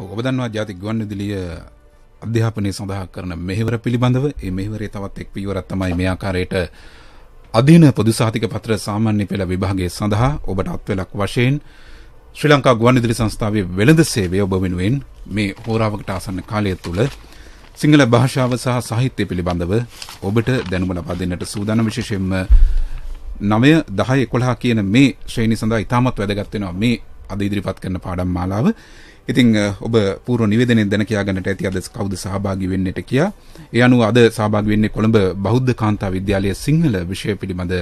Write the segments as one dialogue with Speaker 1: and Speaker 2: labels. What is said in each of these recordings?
Speaker 1: ඔබ දන්නවා ජාතික ගුවන්විදුලිය අධ්‍යාපනය සඳහා කරන මෙහෙවර පිළිබඳව ඒ මෙහෙවරේ තවත් එක් පියවරක් තමයි මේ ආකාරයට අධීන පොදු සහතික පත්‍ර සාමාන්‍ය පෙළ විභාගයේ සඳහා ඔබට අත්වලක් වශයෙන් ශ්‍රී ලංකා ගුවන්විදුලි සංස්ථාවේ වෙළඳ සේවය ඔබ වෙනුවෙන් මේ හෝරාවකට ආසන්න කාලය තුළ සිංහල භාෂාව සහ සාහිත්‍ය පිළිබඳව ඔබට දැනුම ලබා දෙන්නට සූදානම් විශේෂයෙන්ම 9 10 11 කියන මේ ශ්‍රේණි සඳහා ඉතාමත් වැදගත් වෙනවා මේ අද ඉදිරිපත් කරන පාඩම් මාලාව. ඉතින් ඔබ පූර්ව නිවේදනය දැන කියා ගන්නට ඇති අද කවුද සහභාගී වෙන්නට කියා. ඒ අනුව අද සහභාගී වෙන්නේ කොළඹ බෞද්ධ කාන්තා විද්‍යාලයේ සිංහල විෂය පිළිබඳ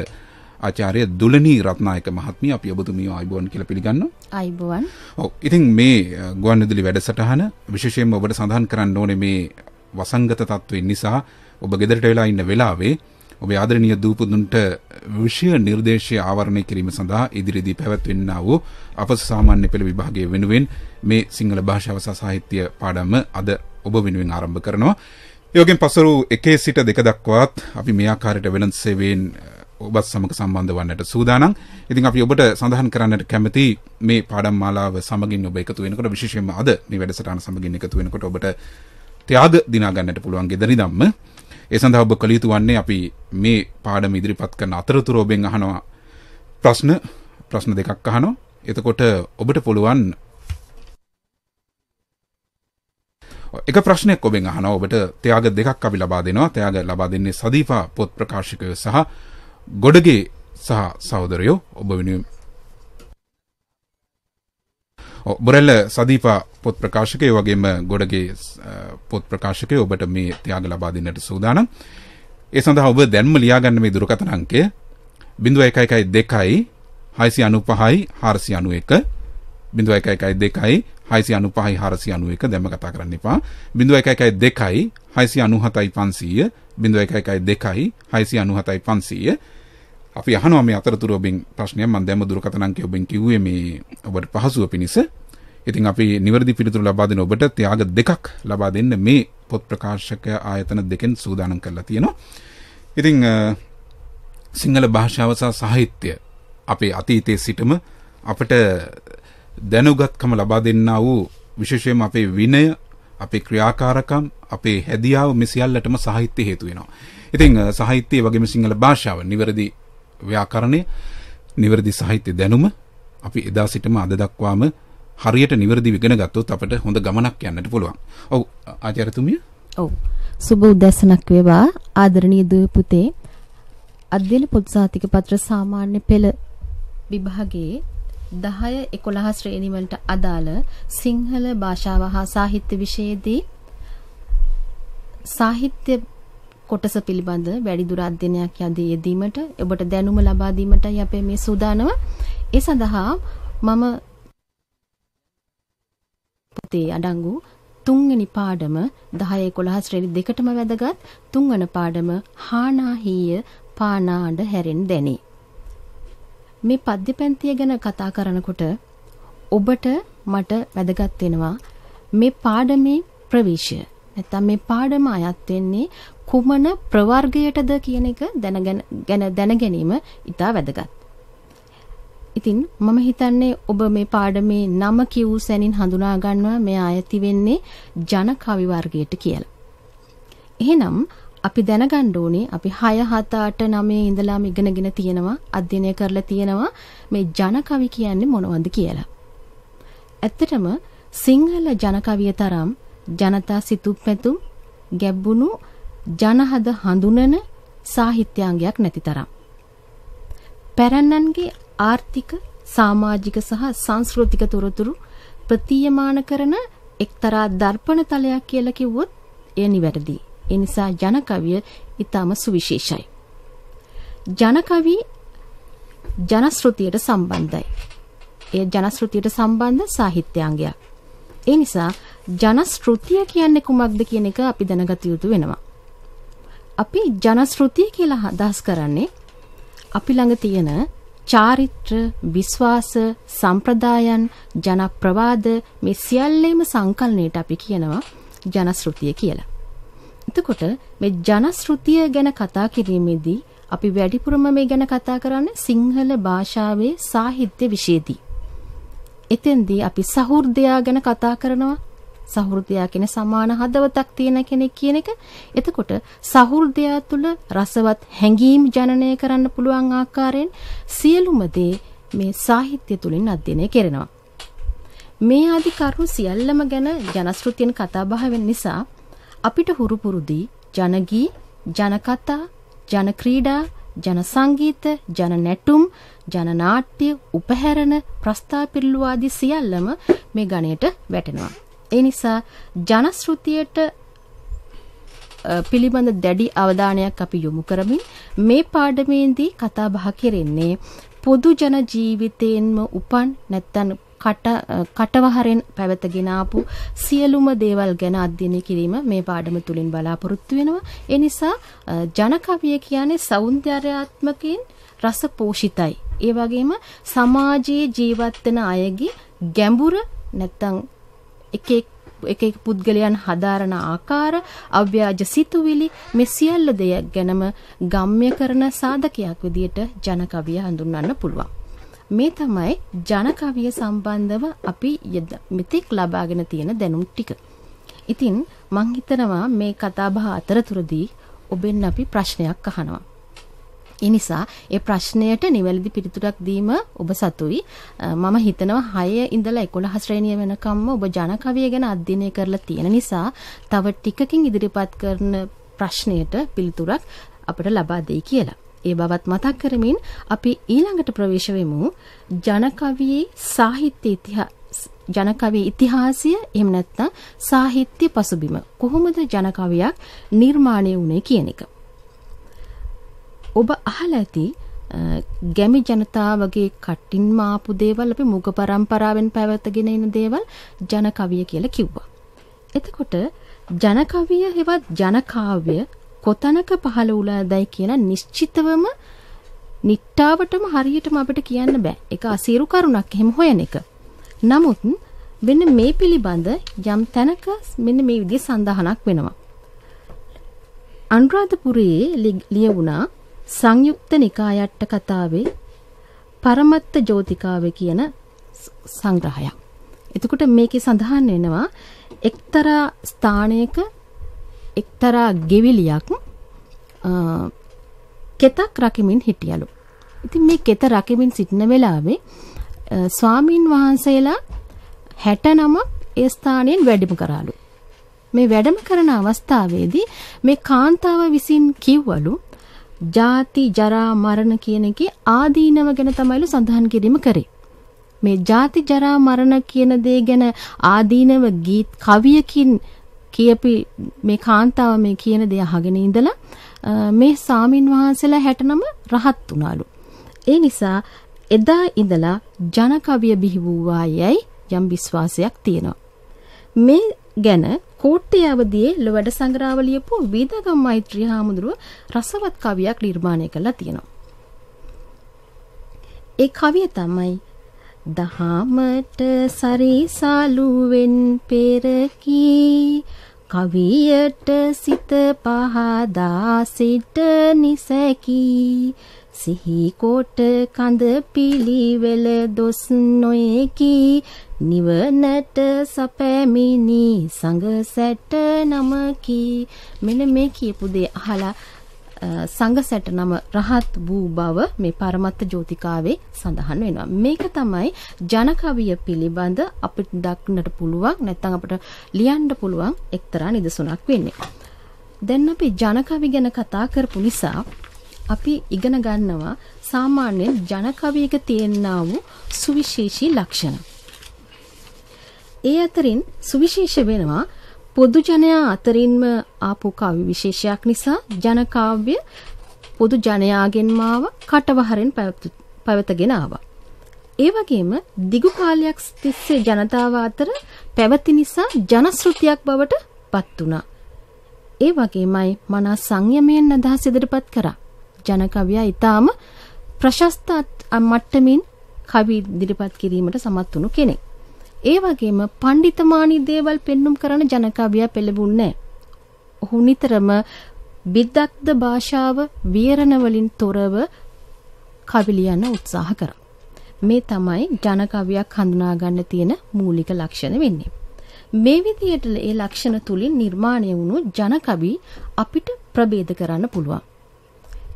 Speaker 1: ආචාර්ය දුලනී රත්නායක මහත්මිය අපි ඔබතුමිය ආයිබෝන් කියලා පිළිගන්නවා. ආයිබෝන්. ඔව්. ඉතින් මේ ගුවන්විදුලි වැඩසටහන විශේෂයෙන්ම ඔබට සඳහන් කරන්න ඕනේ මේ වසංගත තත්වෙන් නිසා ඔබ ගෙදරට වෙලා ඉන්න වෙලාවේ ඔබේ ආදරණීය දූපුතුන්ට විෂය නිර්දේශය ආවරණය කිරීම සඳහා ඉදිරිදී පැවැත්වෙන්නා වූ අප සාමාන්‍ය පෙළ විභාගයේ වෙනුවෙන් මේ සිංහල භාෂාව සහ සාහිත්‍ය පාඩම අද ඔබ වෙනුවෙන් ආරම්භ කරනවා. යෝගෙන් පසරු එකේ සිට දෙක දක්වාත් අපි මේ ආකාරයට වෙළඳ සේවයෙන් ඔබත් සමග සම්බන්ධ වන්නට සූදානම්. ඉතින් අපි ඔබට සඳහන් කරන්නට කැමති මේ පාඩම් මාලාව සමගින් ඔබ එකතු වෙනකොට විශේෂයෙන්ම අද මේ වැඩසටහන සමගින් එකතු වෙනකොට ඔබට ත්‍යාග දිනා ගන්නට පුළුවන් gedaridamම. ඒ සඳහා ඔබ කළ යුතු වන්නේ අපි මේ පාඩම ඉදිරිපත් කරන අතරතුර ඔබෙන් අහනවා ප්‍රශ්න ප්‍රශ්න දෙකක් අහනවා. එතකොට ඔබට පුළුවන් එක ප්‍රශ්නයක් ඔබෙන් අහනවා ඔබට තයාග දෙකක් අපි ලබා දෙනවා තයාග ලබා දෙන්නේ සදීපා පොත් ප්‍රකාශකය සහ ගොඩගේ සහ සහෝදරයෝ ඔබ වෙනුවෙන් බොරල්ල සදීපා පොත් ප්‍රකාශකය වගේම ගොඩගේ පොත් ප්‍රකාශකය ඔබට මේ තයාග ලබා දෙන්නට සූදානම් ඒ සඳහා ඔබ දැන්ම ලියාගන්න මේ දුරකථන අංකය 0112 695 491 0112 හයිසි අනු පහයි හරසි අනුව එක දැම කතා කරන්න එපා බිඳුව එක එකයි දෙකයි හයිසි අනු හතයි පන්සීය බිඳුව එක එකයි දෙකයි හයිසි අනු හතයි පන්සීය අපි අහනවා මේ අතරතුර ඔබෙන් ප්‍රශ්නය මන් දැම දුරකතනංකය ඔබෙන් කිව්වේ මේ ඔබට පහසුව පිණිස ඉතින් අපි නිවැරදි පිළිතුරු ලබා දෙන ඔබට ත්‍යාග දෙකක් ලබා දෙන්න මේ පොත් ප්‍රකාශක ආයතන දෙකෙන් සූදානම් කරලා තියෙනවා ඉතින් සිංහල භාෂාව සහ සාහිත්‍ය අපේ අතීතයේ සිටම අපට දැනුගත්කම ලබා දෙන්නා වූ විශේෂයෙන්ම අපේ විනය අපේ ක්‍රියාකාරකම් අපේ හැදියාව මේ සියල්ලටම සාහිත්‍ය හේතු වෙනවා. ඉතින් සාහිත්‍යය වගේම සිංහල භාෂාව නිවැරදි ව්‍යාකරණය නිවැරදි සාහිත්‍ය දැනුම අපි එදා සිටම අද දක්වාම හරියට නිවැරදි ඉගෙන ගත්තොත් අපිට හොඳ ගමනක් යන්නට පුළුවන්. ඔව් ආචාර්යතුමිය.
Speaker 2: ඔව්. සුබ උදැසනක් වේවා ආදරණීය දුව පුතේ. අධ්‍යයන පොත් සාතික පත්‍ර සාමාන්‍ය පෙළ විභාගයේ 10 11 ශ්‍රේණි වලට අදාළ සිංහල භාෂාව හා සාහිත්‍ය විෂයේදී සාහිත්‍ය කොටස පිළිබඳ වැඩිදුර අධ්‍යයනයක් යදී යෙදීමට ඔබට දැනුම ලබා දීමටයි අපේ මේ සූදානම. ඒ සඳහා මම පොතේ අඩංගු තුන්වෙනි පාඩම 10 11 ශ්‍රේණි දෙකටම වැදගත් තුන්වන පාඩම හානාහීය පානාඩ හැරෙන් දැනේ. මේ පද්‍යපැන්තිය ගැන කතා කරනකොට ඔබට මට වැදගත් වෙනවා මේ පාඩමේ ප්‍රවේශය. නැත්තම් මේ පාඩම අයත් වෙන්නේ කුමන ප්‍රවර්ගයටද කියන එක දැනගෙන දැන ගැනීම ඉතා වැදගත්. ඉතින් මම හිතන්නේ ඔබ මේ පාඩමේ නම කිව් සැනින් හඳුනා ගන්නවා මේ ආයති වෙන්නේ ජන කවි වර්ගයට කියලා. එහෙනම් අපි දැනගන්න ඕනේ අපි 6 7 8 9 ඉඳලාම ඉගෙනගෙන තියෙනවා අධ්‍යයනය කරලා තියෙනවා මේ ජන කවි කියන්නේ මොනවද කියලා. ඇත්තටම සිංහල ජන කවිය තරම් ජනතා සිතුම් පැතුම් ගැඹුණු ජනහද හඳුනන සාහිත්‍යාංගයක් නැති තරම්. පැරණන්ගේ ආර්ථික සමාජික සහ සංස්කෘතික තොරතුරු ප්‍රතියමාන කරන එක්තරා දර්පණ තලයක් කියලා කිව්වොත් එය නිවැරදියි. ඒ නිසා ජන කවිය ඊටම සුවිශේෂයි. ජන කවි ජනශ්‍රුතියට සම්බන්ධයි. ඒ ජනශ්‍රුතියට සම්බන්ධ සාහිත්‍යාංගයක්. ඒ නිසා ජනශ්‍රුතිය කියන්නේ කුමක්ද කියන එක අපි දැනගත යුතු වෙනවා. අපි ජනශ්‍රුතිය කියලා අදහස් කරන්නේ අපි ළඟ තියෙන චාරිත්‍ර විශ්වාස සම්ප්‍රදායන් ජනප්‍රවාද මේ සියල්ලේම සංකලනයට අපි කියනවා ජනශ්‍රුතිය කියලා. එතකොට මේ ජනශෘතිය ගැන කතා කිරීමේදී අපි වැඩිපුරම මේ ගැන කතා කරන්නේ සිංහල භාෂාවේ සාහිත්‍ය විෂයේදී. එතෙන්දී අපි සහෘදයා ගැන කතා කරනවා. සහෘදයා කියන සමාන හදවතක් තියෙන කෙනෙක් කියන එක. එතකොට සහෘදයා තුළ රසවත් හැඟීම් ජනනය කරන්න පුළුවන් ආකාරයෙන් සියලුම දේ මේ සාහිත්‍ය තුලින් අධ්‍යයනය කරනවා. මේ ආදි කරුණු සියල්ලම ගැන ජනශෘතියෙන් කතාබහ වෙන නිසා අපිට හුරු පුරුදි ජනගී ජනකතා ජනක්‍රීඩා ජනසංගීත ජනනැටුම් ජනනාට්‍ය උපහැරණ ප්‍රස්ථාපිරලුවාදී සියල්ලම මේ ගණයට වැටෙනවා. ඒ නිසා ජනශෘතියට පිළිබඳ දැඩි අවධානයක් අපි යොමු කරමින් මේ පාඩමේදී කතා බහ කෙරෙන්නේ පොදු ජන ජීවිතයෙන්ම උපන් නැත්නම් කටවහරෙන් පැවතගෙන ආපු සියලුම දේවල් ගැන අධ්‍යයනය කිරීම මේ පාඩම තුලින් බලාපොරොත්තු වෙනවා. ඒ නිසා ජන කවිය කියන්නේ సౌందర్యාත්මකයෙන් රස පෝෂිතයි. ඒ වගේම සමාජයේ ජීවත් වෙන අයගේ ගැඹුර නැත්තම් එක එක එක එක පුද්ගලයන් හදාරන ආකාර අව්‍යාජ සිතුවිලි මේ සියල්ල දෙය ගැනම ගම්ම්‍ය කරන සාධකයක් විදියට ජන කවිය හඳුන්වන්න පුළුවන්. මේ තමයි ජන කවිය සම්බන්ධව අපි මෙතෙක් ලබාගෙන තියෙන දැනුම් ටික. ඉතින් මං හිතනවා මේ කතාබහ අතරතුරදී ඔබෙන් අපි ප්‍රශ්නයක් අහනවා. ඒ නිසා ඒ ප්‍රශ්නයට නිවැරදි පිළිතුරක් දීම ඔබ සතුයි. මම හිතනවා 6 ඉඳලා 11 ශ්‍රේණිය වෙනකම්ම ඔබ ජන කවිය ගැන අධ්‍යයනය කරලා තියෙන නිසා තව ටිකකින් ඉදිරිපත් කරන ප්‍රශ්නයට පිළිතුරක් අපිට ලබා දෙයි කියලා. ඒ බවත් මතක් කරමින් අපි ඊළඟට ප්‍රවේශ වෙමු ජනකවියේ සාහිත්‍ය ඉතිහාස ජනකවි ඉතිහාසය එහෙම නැත්නම් සාහිත්‍ය පසුබිම කොහොමද ජනකවියක් නිර්මාණය වුණේ කියන එක. ඔබ අහලා ඇති ගැමි ජනතාවගේ කටින් මාපු දේවල් අපි මුග පරම්පරාවෙන් පැවතගෙන එන දේවල් ජනකවිය කියලා කිව්වා. එතකොට ජනකවිය හෙවත් ජනකාව්‍ය කොතනක පහළ වුණාදයි කියලා නිශ්චිතවම නිට්ටාවටම හරියටම අපිට කියන්න බෑ. ඒක අසීරු කරුණක් එහෙම හොයන එක. නමුත් මෙන්න මේ පිළිබඳ යම් තැනක මෙන්න මේ විදිහ සඳහනක් වෙනවා. අනුරාධපුරයේ ලියවුණා සංයුක්ත නිකායට්ට කතාවේ පරමත්ත ජෝතිකාවේ කියන සංග්‍රහයක්. එතකොට මේකේ සඳහන් වෙනවා එක්තරා ස්ථානයක එක්තරා ගෙවිලියක් කෙතක් රකිමින් හිටියලු. ඉතින් මේ කෙත රකිමින් සිටින වෙලාවේ ස්වාමීන් වහන්සේලා 69ක් ඒ ස්ථානයෙන් වැඩම කරාලු. මේ වැඩම කරන අවස්ථාවේදී මේ කාන්තාව විසින් කිව්වලු ජාති ජරා මරණ කියන එකේ ආදීනව ගැන තමයිලු සඳහන් කිරීම කරේ. මේ ජාති ජරා මරණ කියන දේ ගැන ආදීනව ගීත් කවියකින් කියපි මේ කාන්තාව මේ කියන දේ අහගෙන ඉඳලා මේ සාමින් වහන්සේලා 69 රහත් වුණාලු. ඒ නිසා එදා ඉඳලා ජන කවිය බිහි වූවායයි යම් විශ්වාසයක් තියෙනවා. මේ ගැන කෝට්ටේ අවදියේ ලොවැඩ සංග්‍රහව ලියපු වීදගම් මෛත්‍රී හාමුදුරුව රසවත් කවියක් නිර්මාණය කළා තියෙනවා. ඒ කවිය තමයි දහමට සරිසලුවෙන් පෙරකී කවියට සිත පහදා සිට නිසැකී සිහි කොට කඳ පිළිවෙල දොස් නොයකි නිවනට සපැමිනි සංගසැට නමකි මෙන්න මේ කියපු දේ අහලා සංඝ සැටනම රහත් වූ බව මේ පරමත්ත ජෝතිකාවේ සඳහන් වෙනවා. මේක තමයි ජනකවිය පිළිබඳ අපිට දක්නට පුළුවන් නැත්නම් අපිට ලියන්න පුළුවන් එක්තරා නිදසුනක් වෙන්නේ. දැන් අපි ජනකවි ගැන කතා කරපු නිසා අපි ඉගෙන ගන්නවා සාමාන්‍යයෙන් ජනකවියක තියෙනා වූ සුවිශේෂී ලක්ෂණ. ඒ අතරින් සුවිශේෂ වෙනවා පොදු ජනයා අතරින්ම ආපු කවි විශේෂයක් නිසා ජන කාව්‍ය පොදු ජනයාගෙන්ම ආව කටවහරෙන් පැවතගෙන ආවා. ඒ වගේම දිගු කාලයක් තිස්සේ ජනතාව අතර පැවති නිසා ජනශ්‍රුතියක් බවට පත් වුණා. ඒ වගේමයි මනා සංයමයෙන් අදහස් ඉදිරිපත් කරා. ජන කවියා ඊටාම ප්‍රශස්ත මට්ටමින් කවි ඉදිරිපත් කිරීමට සමත් වුණු කෙනෙක්. ඒ වගේම පඬිතමානී දේවල් පෙන්눔 කරන ජනකාවියා පෙළඹුන්නේ ඔහු නිතරම විදග්ධ භාෂාව වියරණ වලින් තොරව කවි ලියන්න උත්සාහ කරා. මේ තමයි ජනකවියක් හඳුනා ගන්න තියෙන මූලික ලක්ෂණ වෙන්නේ. මේ විදිහට ඒ ලක්ෂණ තුලින් නිර්මාණය වුණු ජනකවි අපිට ප්‍රභේද කරන්න පුළුවන්.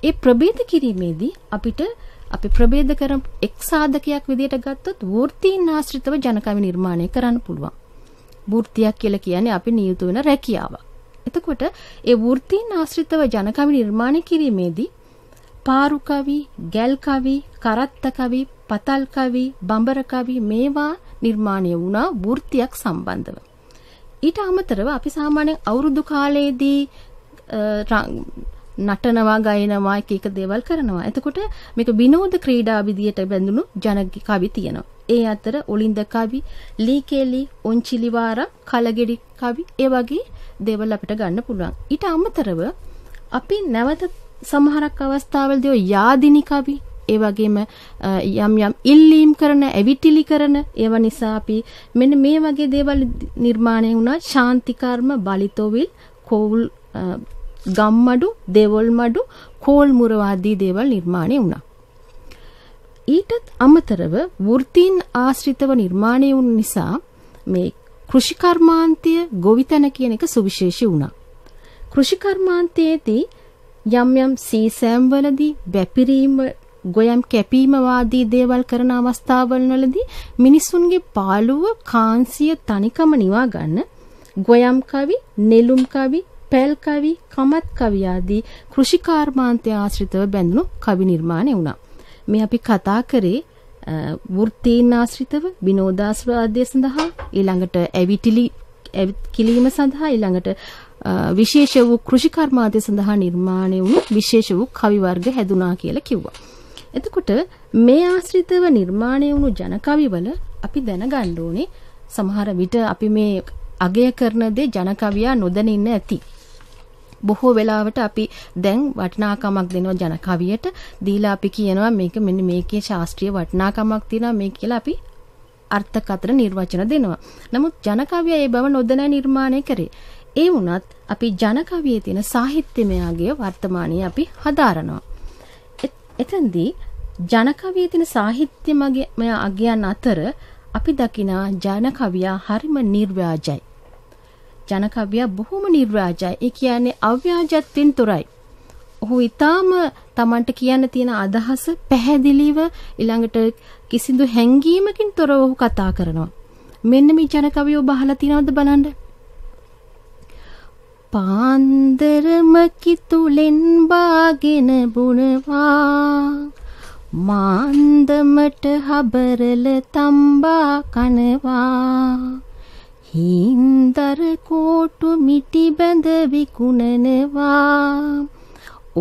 Speaker 2: ඒ ප්‍රභේද කිරීමේදී අපිට අපි ප්‍රභේද කරන එක් සාධකයක් විදියට ගත්තොත් වෘත්තීන් ආශ්‍රිතව ජනකවි නිර්මාණය කරන්න පුළුවන්. වෘත්තියක් කියලා කියන්නේ අපි නියුතු වෙන රැකියාවක්. එතකොට ඒ වෘත්තීන් ආශ්‍රිතව ජනකවි නිර්මාණය කිරීමේදී පාරු කවි, ගැල් කවි, කරත්ත කවි, පතල් කවි, බඹර කවි මේවා නිර්මාණය වුණා වෘත්තියක් සම්බන්ධව. ඊට අමතරව අපි සාමාන්‍යයෙන් අවුරුදු කාලයේදී නටනවා ගයනවා එක එක දේවල් කරනවා. එතකොට මේක විනෝද ක්‍රීඩා විදියට බැඳුණු ජන කවි තියෙනවා. ඒ අතර ඔලින්ද කවි, ලීකේලි, ඔන්චිලිවාර, කලගෙඩි කවි ඒ වගේ දේවල් අපිට ගන්න පුළුවන්. ඊට අමතරව අපි නැවත සමහරක් අවස්ථාවලදී යාදිනි කවි ඒ වගේම යම් යම් ඉල්ලීම් කරන ඇවිටිලි කරන ඒව නිසා අපි මෙන්න මේ වගේ දේවල් නිර්මාණය වුණා ශාන්තිකර්ම බලිතොවිල් කෝල් ගම්මඩු, දෙවොල් මඩු, කෝල් මුර ආදී දේවල් නිර්මාණය වුණා. ඊටත් අමතරව වෘත්තීන් ආශ්‍රිතව නිර්මාණය වුන නිසා මේ කෘෂිකර්මාන්තය ගොවිතැන කියන එක සුවිශේෂී වුණා. කෘෂිකර්මාන්තයේදී යම් යම් සීසෑම් වලදී වැපිරීම ගොයම් කැපීම වාදී දේවල් කරන අවස්ථාවවලදී මිනිසුන්ගේ පාළුව කාන්සිය තනිකම නිවා ගන්න ගොයම් කවි, නෙළුම් කවි, පැල් කවි, කමත් කවි ආදී කෘෂිකාර්මාන්තය ආශ්‍රිතව බැඳුණු කවි නිර්මාණ වුණා. මේ අපි කතා කරේ වෘත්තීන් ආශ්‍රිතව විනෝදාස්වාදය සඳහා ඊළඟට ඇවිටිලි කිලීම සඳහා ඊළඟට විශේෂ වූ කෘෂිකර්මාන්තය සඳහා නිර්මාණය වුණු විශේෂ වූ කවි වර්ග හැදුනා කියලා කිව්වා. එතකොට මේ ආශ්‍රිතව නිර්මාණය වුණු ජන කවිවල අපි දැනගන්න ඕනේ සමහර විට අපි මේ අගය කරන දේ ජන කවියා නොදැනින්න ඇති. බොහෝ වෙලාවට අපි දැන් වටිනාකමක් දෙනවා ජන කවියට දීලා අපි කියනවා මේක මෙන්න මේකේ ශාස්ත්‍රීය වටිනාකමක් තියෙනවා මේ කියලා අපි අර්ථකථන නිර්වචන දෙනවා. නමුත් ජන කවිය ඒ බව නොදැන නිර්මාණය කරේ. ඒ වුණත් අපි ජන කවියේ තියෙන සාහිත්‍යමය වර්තමානයේ අපි හදාරනවා. එතෙන්දී ජන කවියේ තියෙන සාහිත්‍යමය අගයන් අතර අපි දකිනා ජන කවියා හරිම නිර්ව්‍යාජයි. ජන කවියා බොහොම නිර්ව්‍යාජයි. ඒ කියන්නේ අව්‍යාජත්වෙන් තොරයි. ඔහු ඊටාම Tamanට කියන්න තියෙන අදහස පැහැදිලිව ඊළඟට කිසිදු හැඟීමකින් තොරව ඔහු කතා කරනවා. මෙන්න මේ ජන කවියෝ බහලා තියනවද බලන්න. පාන්දරම කිතුලෙන් බාගෙන බුණවා මාන්දමට හබරල තම්බා කනවා හින්දර කෝටු මිටි බැඳ විකුණනවා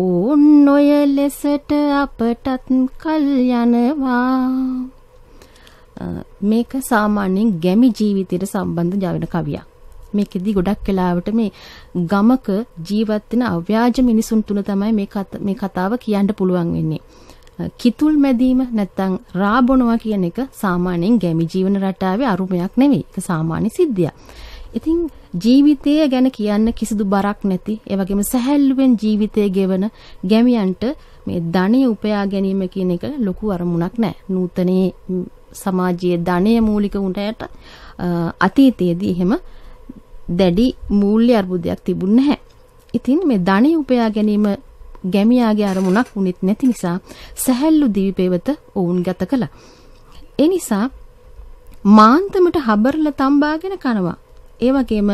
Speaker 2: ඕන් ඔය ලෙසට අපටත් කල් යනවා මේක සාමාන්‍යයෙන් ගැමි ජීවිතයට සම්බන්ධ ජවන කවියක් මේකෙදි ගොඩක් වෙලාවට මේ ගමක ජීවත් වෙන අව්‍යාජ මිනිසුන් තුන තමයි මේ මේ කතාව කියන්න පුළුවන් වෙන්නේ කිතුල් මැදීම නැත්තම් රාබොනවා කියන එක සාමාන්‍යයෙන් ගැමි ජීවන රටාවේ අරුමයක් නෙවෙයි. ඒක සාමාන්‍ය සිද්ධියක්. ඉතින් ජීවිතය ගැන කියන්න කිසිදු බරක් නැති, ඒ වගේම සැහැල්ලුවෙන් ජීවිතය ගෙවන ගැමියන්ට මේ ධනෙ උපයා ගැනීම කියන එක ලොකු අරමුණක් නෑ. නූතනයේ සමාජයේ ධනය මූලික උන්ටයට අතීතයේදී එහෙම දැඩි මූල්‍ය අර්බුදයක් තිබුණ නැහැ. ඉතින් මේ ධනෙ උපයා ගැනීම ගැමියාගේ අරමුණක් වුණෙත් නැති නිසා සැහැල්ලු දිවිපෙවත ඔවුන් ගත කළා. ඒ නිසා මාන්තමට හබරල තම්බාගෙන කනවා. ඒ වගේම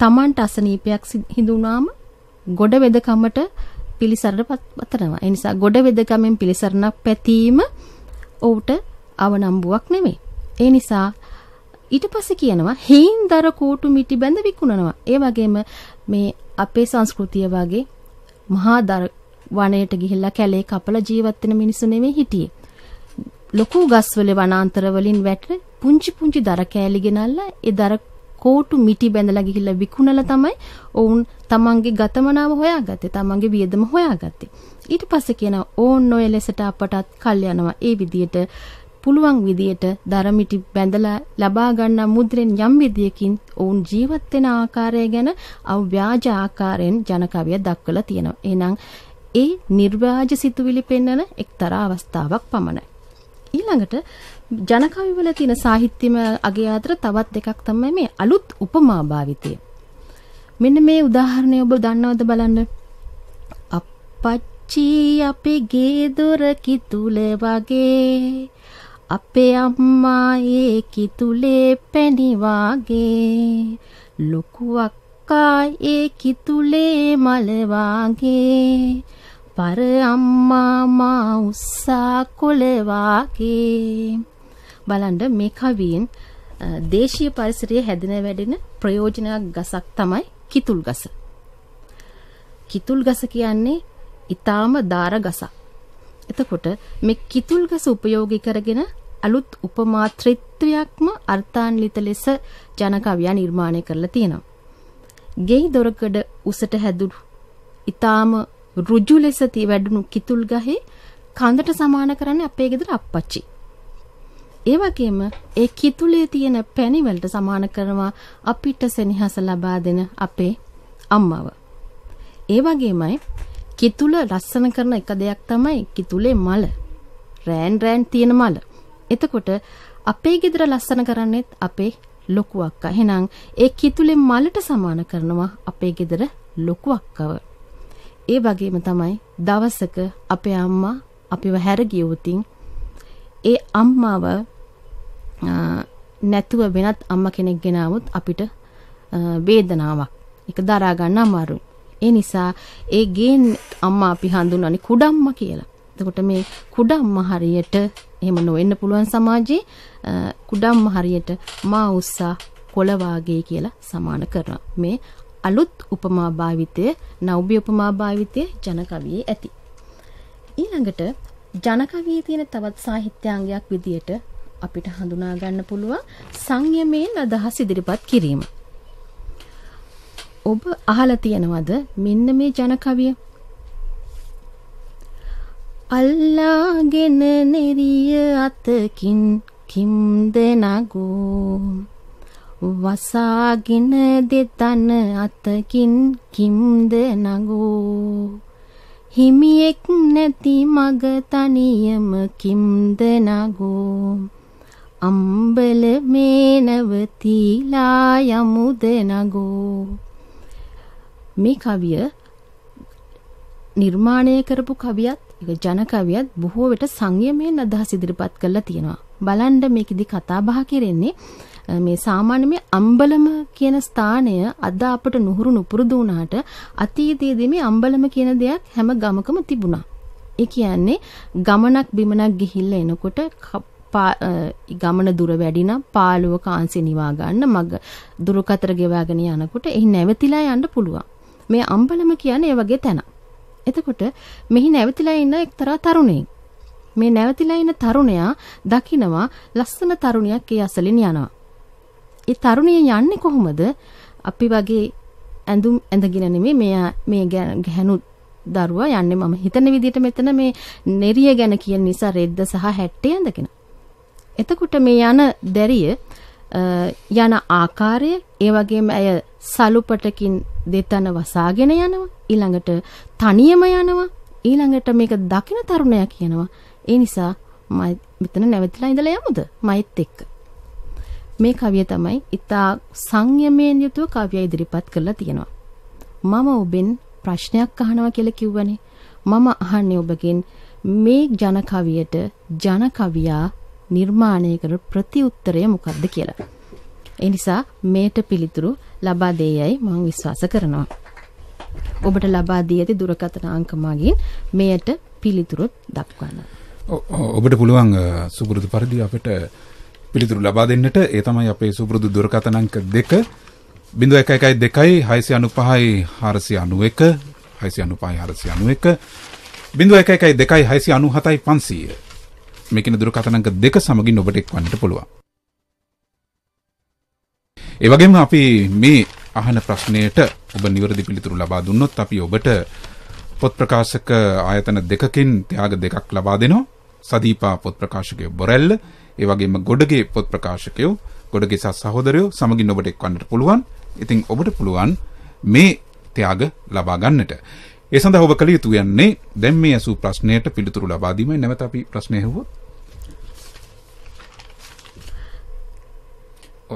Speaker 2: Tamanට අසනීපයක් හිඳුනාම ගොඩ වෙදකමට පිළිසරණපත් පතනවා. ඒ නිසා ගොඩ වෙදකමෙන් පිළිසරණක් පැතීම ඔහුට අවනම්බුවක් නෙමෙයි. ඒ නිසා ඊට පස්සේ කියනවා හේන්දර කෝටු මිටි බැඳ විකුණනවා. ඒ වගේම මේ අපේ සංස්කෘතිය වගේ මහා වනයට ගිහිල්ලා කැලේ කපලා ජීවත් වෙන මිනිස්සු නෙමෙයි හිටියේ. ලොකු ගස්වල වනාන්තර වලින් වැට පුංචි පුංචි දර කෑලි ගෙනල්ලා ඒ දර කෝටු මිටි බැඳලා ගිහිල්ලා විකුණලා තමයි ඔවුන් තමන්ගේ ගතමනාව හොයාගත්තේ තමන්ගේ වියදම හොයාගත්තේ ඊට පස්සේ කියන ඕන් ඔය ලෙසට අපටත් කල් යනවා ඒ විදියට පුළුවන් විදියට දර මිටි බැඳලා ලබා ගන්නා මුද්‍රෙන් යම් විදියකින් ඔවුන් ජීවත් වෙන ආකාරය ගැන අව්‍යාජ ආකාරයෙන් ජනකවිය දක්වලා තියෙනවා එහෙනම් ඒ නිර්වාජ සිතුවිලි පෙන්වන එක්තරා අවස්ථාවක් පමණයි. ඊළඟට ජනකවි වල තියෙන සාහිත්‍යම අගය අතර තවත් දෙකක් තමයි මේ අලුත් උපමා භාවිතය. මෙන්න මේ උදාහරණය ඔබ දන්නවද බලන්න. අපච්චී අපේ ගේ දොර කිතුල වගේ අපේ අම්මා ඒ කිතුලේ පැණි වාගේ ලොකු අක්කා ඒ කිතුලේ මල වාගේ වර අම්මා මා උස්සා කොළවාගේ බලන්න මේ කවියෙන් දේශීය පරිසරයේ හැදෙන වැඩෙන ප්‍රයෝජනයක් ගසක් තමයි කිතුල් ගස. කිතුල් ගස කියන්නේ ඊටාම දාර ගසක්. එතකොට මේ කිතුල් ගස ප්‍රයෝගී කරගෙන අලුත් උපමාත්‍රිත්වයක්ම අර්ථාන්විත ලෙස ජන කවියා නිර්මාණය කරලා තියෙනවා. ගෙයි දොරකඩ උසට හැදුණු ඊටාම ඍජු ලෙස වැඩුණු කිතුල් ගහේ කඳට සමාන කරන්නේ අපේ ගෙදර අප්පච්චි. ඒ වගේම ඒ කිතුලේ තියෙන පැණි වලට සමාන කරනවා අපිට සෙනෙහස ලබා දෙන අපේ අම්මව. ඒ වගේමයි කිතුල ලස්සන කරන එක දෙයක් තමයි කිතුලේ මල. රෑන් රෑන් තියෙන මල. එතකොට අපේ ගෙදර ලස්සන කරන්නේත් අපේ ලොකු අක්කා. එහෙනම් ඒ කිතුලේ මලට සමාන කරනවා අපේ ගෙදර ලොකු අක්කව. ඒ වගේම තමයි දවසක අපේ අම්මා අපිව හැර ගියොතින් ඒ අම්මාව නැතුව වෙනත් අම්මා කෙනෙක් ගෙනාවොත් අපිට වේදනාවක්. ඒක දරා ගන්න අමාරුයි. ඒ නිසා ඒ ගේන් අම්මා අපි හඳුන්වන්නේ කුඩම්මා කියලා. එතකොට මේ කුඩම්මා හරියට එහෙම නොවෙන්න පුළුවන් සමාජයේ කුඩම්මා හරියට මා උස්සා කොළ වාගේ කියලා සමාන කරනවා. මේ අලුත් උපමා භාවිතය නව්‍ය උපමා භාවිතය ජනකවියේ ඇති. ඊළඟට ජනකවී තියෙන තවත් සාහිත්‍යාංගයක් විදියට අපිට හඳුනා ගන්න පුළුවන් සංයමයෙන් අදහස් ඉදිරිපත් කිරීම. ඔබ අහලා තියනවද මෙන්න මේ ජනකවිය? අල්ලාගෙන නෙරිය අතකින් කිම් දෙනගෝ වසාගෙන දෙතන අතකින් කිම්ද නගෝ හිමියෙක් නැති මග තනියම කිම්ද නගෝ අම්බල මේනවතිලා යමුද නගෝ මේ කවිය නිර්මාණය කරපු කවියත් ජන කවියත් බොහෝ විට සංයමයෙන් අදහස් ඉදිරිපත් කරලා තියෙනවා බලන්න මේකෙදි කතා බහ කරන්නේ මේ සාමාන්‍ය මේ අම්බලම කියන ස්ථානය අද අපට නුහුරු නුපුරුදු වුණාට අතීතයේදී මේ අම්බලම කියන දෙයක් හැම ගමකම තිබුණා. ඒ කියන්නේ ගමනක් බිමනක් ගිහිල්ලා එනකොට ගමන දුර වැඩි නම් පාළුව කාන්සිය නිවා ගන්න මග දුරු කතර ගෙවාගෙන යනකොට එහි නැවතිලා යන්න පුළුවන්. මේ අම්බලම කියන්නේ ඒ වගේ තැන. එතකොට මෙහි නැවතිලා ඉන්න එක්තරා තරුණයෙක්. මේ නැවතිලා ඉන්න තරුණයා දකිනවා ලස්සන තරුණියක් ඒ අසලින් යනවා. ඒ තරුණිය යන්නේ කොහොමද? අපි වගේ ඇඳුම් ඇඳගෙන නෙමෙයි මෙයා මේ ගැහණු දරුවා යන්නේ මම හිතන විදිහට මෙතන මේ නෙරිය ගැන කියන නිසා රෙද්ද සහ හැට්ටේ ඇඳගෙන. එතකොට මේ යන දැරිය යන ආකාරය ඒ වගේම ඇය සලුපටකින් දෙතන වසාගෙන යනවා ඊළඟට තනියම යනවා ඊළඟට මේක දකින තරුණයා කියනවා ඒ නිසා මම මෙතන නැවතිලා ඉඳලා යමුද මයිත් එක්ක මේ කවිය තමයි ඉතා සංයමයෙන් යුතුව කවිය ඉදිරිපත් කරලා තියෙනවා. මම ඔබෙන් ප්‍රශ්නයක් අහනවා කියලා කිව්වනේ. මම අහන්නේ ඔබගෙන් මේ ජන කවියට ජන කවියා නිර්මාණය කර ප්‍රතිඋත්තරය මොකක්ද කියලා. ඒ නිසා මේට පිළිතුරු ලබා දෙයයි මම විශ්වාස කරනවා. ඔබට ලබා දී ඇති දුරකථන අංක මගින් මෙයට පිළිතුරු දක්වන්න.
Speaker 1: ඔබට පුළුවන් සුපුරුදු පරිදි අපිට පිළිතුරු ලබා දෙන්නට ඒ තමයි අපේ සුපුරුදු දුරකථන අංක 2 0112 695 491 695 491 0112 697 500 මේකින දුරකථන අංක 2 සමගින් ඔබට එක්වන්නට පුළුවන්. ඒ වගේම අපි මේ අහන ප්‍රශ්නයට ඔබ නිවැරදි පිළිතුරු ලබා දුන්නොත් අපි ඔබට පොත් ප්‍රකාශක ආයතන දෙකකින් ත්‍යාග දෙකක් ලබා දෙනවා. සදීපා පොත් ප්‍රකාශකයේ බොරැල්ල ඒ වගේම ගොඩගේ පොත් ප්‍රකාශකයෝ ගොඩගේ සහෝදරයෝ සමගින් ඔබට එක්වන්නට පුළුවන්. ඉතින් ඔබට පුළුවන් මේ ත්‍යාග ලබා ගන්නට. ඒ සඳහා ඔබ කළ යුතු යන්නේ දැන් මේ අසූ ප්‍රශ්නයට පිළිතුරු ලබා දීමයි. නැවත අපි ප්‍රශ්නය හෙව්වොත්.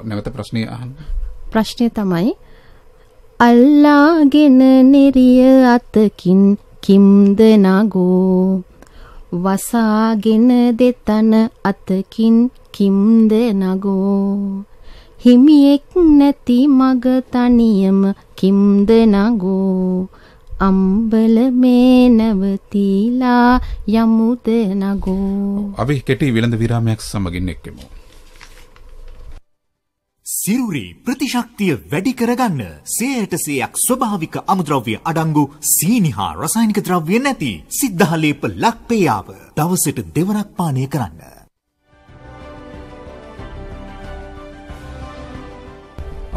Speaker 1: නැවත ප්‍රශ්නය අහන්න.
Speaker 2: ප්‍රශ්නය තමයි අල්ලාගෙන නෙරිය අතකින් කිම්ද නගෝ වසාගෙන දෙතන අතකින් කිම්ද නගෝ හිමියෙක් නැති මග තනියම කිම්ද නගෝ අම්බල මේ නැවතිලා යමුද නගෝ
Speaker 1: අපි කෙටි විලඳ විරාමයක් සමගින් එක්කෙමු සිරුරේ ප්‍රතිශක්තිය වැඩි කරගන්න සේයට සේයක් ස්වභාවික අමුද්‍රව්‍ය අඩංගු සීනි හා රසායනික ද්‍රව්‍ය නැති සිද්ධහලේප ලක්පේයාව දවසට දෙවරක් පානය කරන්න.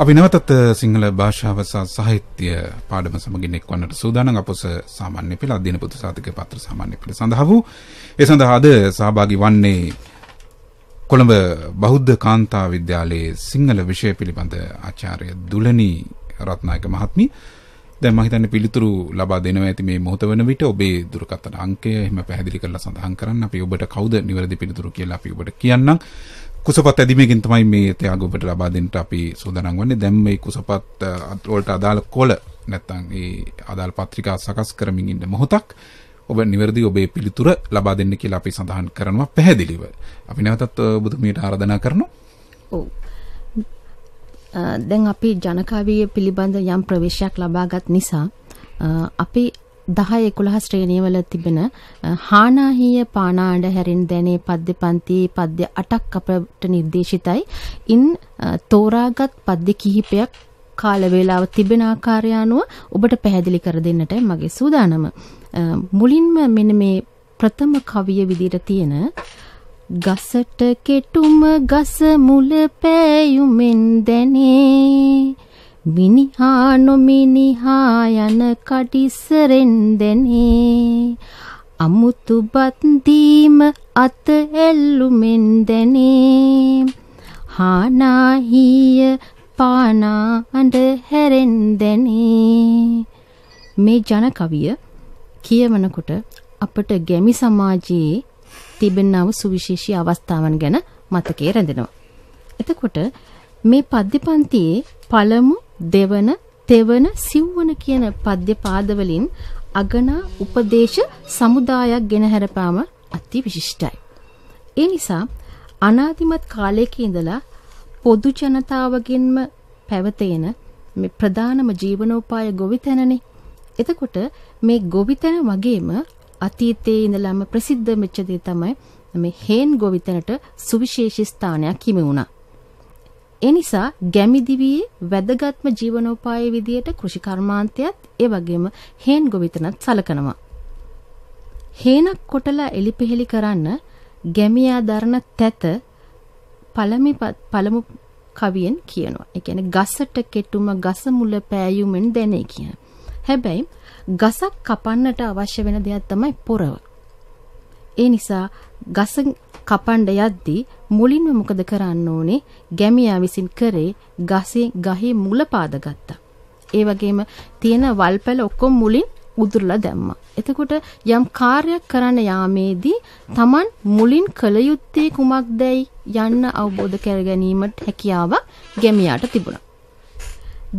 Speaker 1: අපි නැවතත් සිංහල භාෂාව සහ සාහිත්‍ය පාඩම සමගින් එක්වන්නට සූදානම් අපොස සාමාන්‍ය පෙළ අධ්‍යයන පොත සාධක පත්‍ර සාමාන්‍ය පෙළ සඳහා වූ ඒ සඳහා අද සහභාගී වන්නේ කොළඹ බෞද්ධ කාන්තා විද්‍යාලයේ සිංහල විෂය පිළිබඳ ආචාර්ය දුලනී රත්නායක මහත්මිය දැන් මම හිතන්නේ පිළිතුරු ලබා දෙනවා ඇති මේ මොහොත වෙන විට ඔබේ දුරකථන අංකය එහෙම පැහැදිලි කරලා සඳහන් කරන්න අපි ඔබට කවුද නිවැරදි පිළිතුරු කියලා අපි ඔබට කියන්නම් කුසපත් ඇදීමකින් තමයි මේ ත්‍යාග ඔබට ලබා දෙන්නට අපි සූදානම් වන්නේ දැන් මේ කුසපත් වලට අදාළ කොළ නැත්තම් ඒ අදාළ පත්‍රිකා සකස් කරමින් ඉන්න මොහොතක් ඔබ නිවැරදි ඔබේ පිළිතුර ලබා දෙන්න කියලා අපි සඳහන් කරනවා පැහැදිලිව. අපි නැවතත් ඔබතුමියට ආරාධනා කරනවා.
Speaker 2: ඔව්. දැන් අපි ජනකාව්‍ය පිළිබඳ යම් ප්‍රවේශයක් ලබාගත් නිසා අපි 10 11 ශ්‍රේණියවල තිබෙන හානාහිය පානාඩ හැරින් දැනේ පද්‍ය පන්තියේ පද්‍ය 8ක් අපට නිර්දේශිතයි. ඉන් තෝරාගත් පද්‍ය කිහිපයක් කාල වේලාව තිබෙන ආකාරය අනුව ඔබට පැහැදිලි කර දෙන්නටයි මගේ සූදානම. මුලින්ම මෙන්න මේ ප්‍රථම කවිය විදිහට තියෙන ගසට කෙටුම ගස මුල පෑයුමෙන් දැනේ මිනිහා නොමිනිහා යන කටිසරෙන් දැනේ අමුතු බත් දීම අත එල්ලුමෙන් දැනේ හානාහිය පානා අඬ හැරෙන් දැනේ මේ ජන කවිය කියවනකොට අපට ගැමි සමාජයේ තිබෙනව සුවිශේෂී අවස්ථාවන් ගැන මතකයේ රැඳෙනවා. එතකොට මේ පද්‍යපන්තියේ පළමු දෙවන තෙවන සිව්වන කියන පද්‍ය පාදවලින් අගනා උපදේශ සමුදායක් ගෙන හැරපෑම අති විශිෂ්ටයි. ඒ නිසා අනාදිමත් කාලයක ඉඳලා පොදු ජනතාවගෙන්ම පැවතෙන මේ ප්‍රධානම ජීවනෝපාය ගොවිතැනනේ එතකොට මේ ගොවිතැන වගේම අතීතයේ ඉඳලාම ප්‍රසිද්ධ වෙච්ච දේ තමයි මේ හේන් ගොවිතැනට සුවිශේෂී ස්ථානයක් හිමි වුණා. ඒ නිසා ගැමිදිවියේ වැදගත්ම ජීවනෝපාය විදියට කෘෂිකර්මාන්තයත් ඒ වගේම හේන් ගොවිතැනත් සලකනවා. හේනක් කොටලා එලිපෙහෙලි කරන්න ගැමියා දරන තැත පළමි පළමු කවියෙන් කියනවා. ඒ කියන්නේ ගසට කෙටුම ගස මුල පෑයුමෙන් දැනේ කියන. හැබැයි ගසක් කපන්නට අවශ්‍ය වෙන දෙයක් තමයි පොරව. ඒ නිසා ගස කපන්න යද්දී මුලින්ම මොකද කරන්න ඕනේ? ගැමියා විසින් කරේ ගසේ ගහේ මුල පාදගත්තා. ඒ වගේම තියෙන වල්පැල ඔක්කොම මුලින් උදුරලා දැම්මා. එතකොට යම් කාර්යයක් කරන්න යාමේදී Taman මුලින් කළ යුත්තේ කුමක්දයි යන්න අවබෝධ කර ගැනීමට හැකියාවක් ගැමියාට තිබුණා.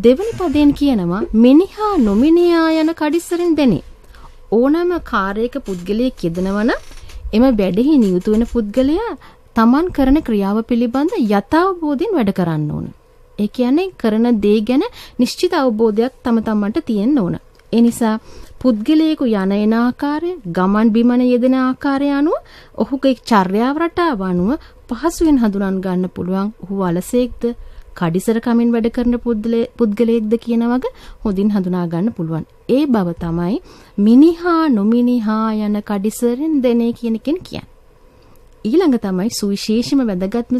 Speaker 2: දෙවනි පදයෙන් කියනවා මිනිහා නොමිනියා යන කඩිස්සරින් දැනේ. ඕනෑම කාර්යයක පුද්ගලයෙක් යෙදෙනවන එම වැඩෙහි නියුතු වෙන පුද්ගලයා තමන් කරන ක්‍රියාව පිළිබඳ යථාබෝධයෙන් වැඩ කරන්න ඕන. ඒ කියන්නේ කරන දේ ගැන නිශ්චිත අවබෝධයක් තම තමන්ට තියෙන්න ඕන. ඒ නිසා පුද්ගලයෙකු යන එන ආකාරය, ගමන් බිමන යෙදෙන ආකාරය අනුව ඔහුගේ චර්යාව රටාව අනුව පහසුවෙන් හඳුනන් ගන්න පුළුවන් ඔහු අලසෙක්ද කඩිසර කමින් වැඩ කරන පුද්ගලයෙක්ද කියන වග හොඳින් හඳුනා ගන්න පුළුවන්. ඒ බව තමයි මිනිහා නොමිනිහා යන කඩිසරෙන් දෙනේ කියන එකෙන් කියන්නේ. ඊළඟ තමයි සුවිශේෂම වැදගත්ම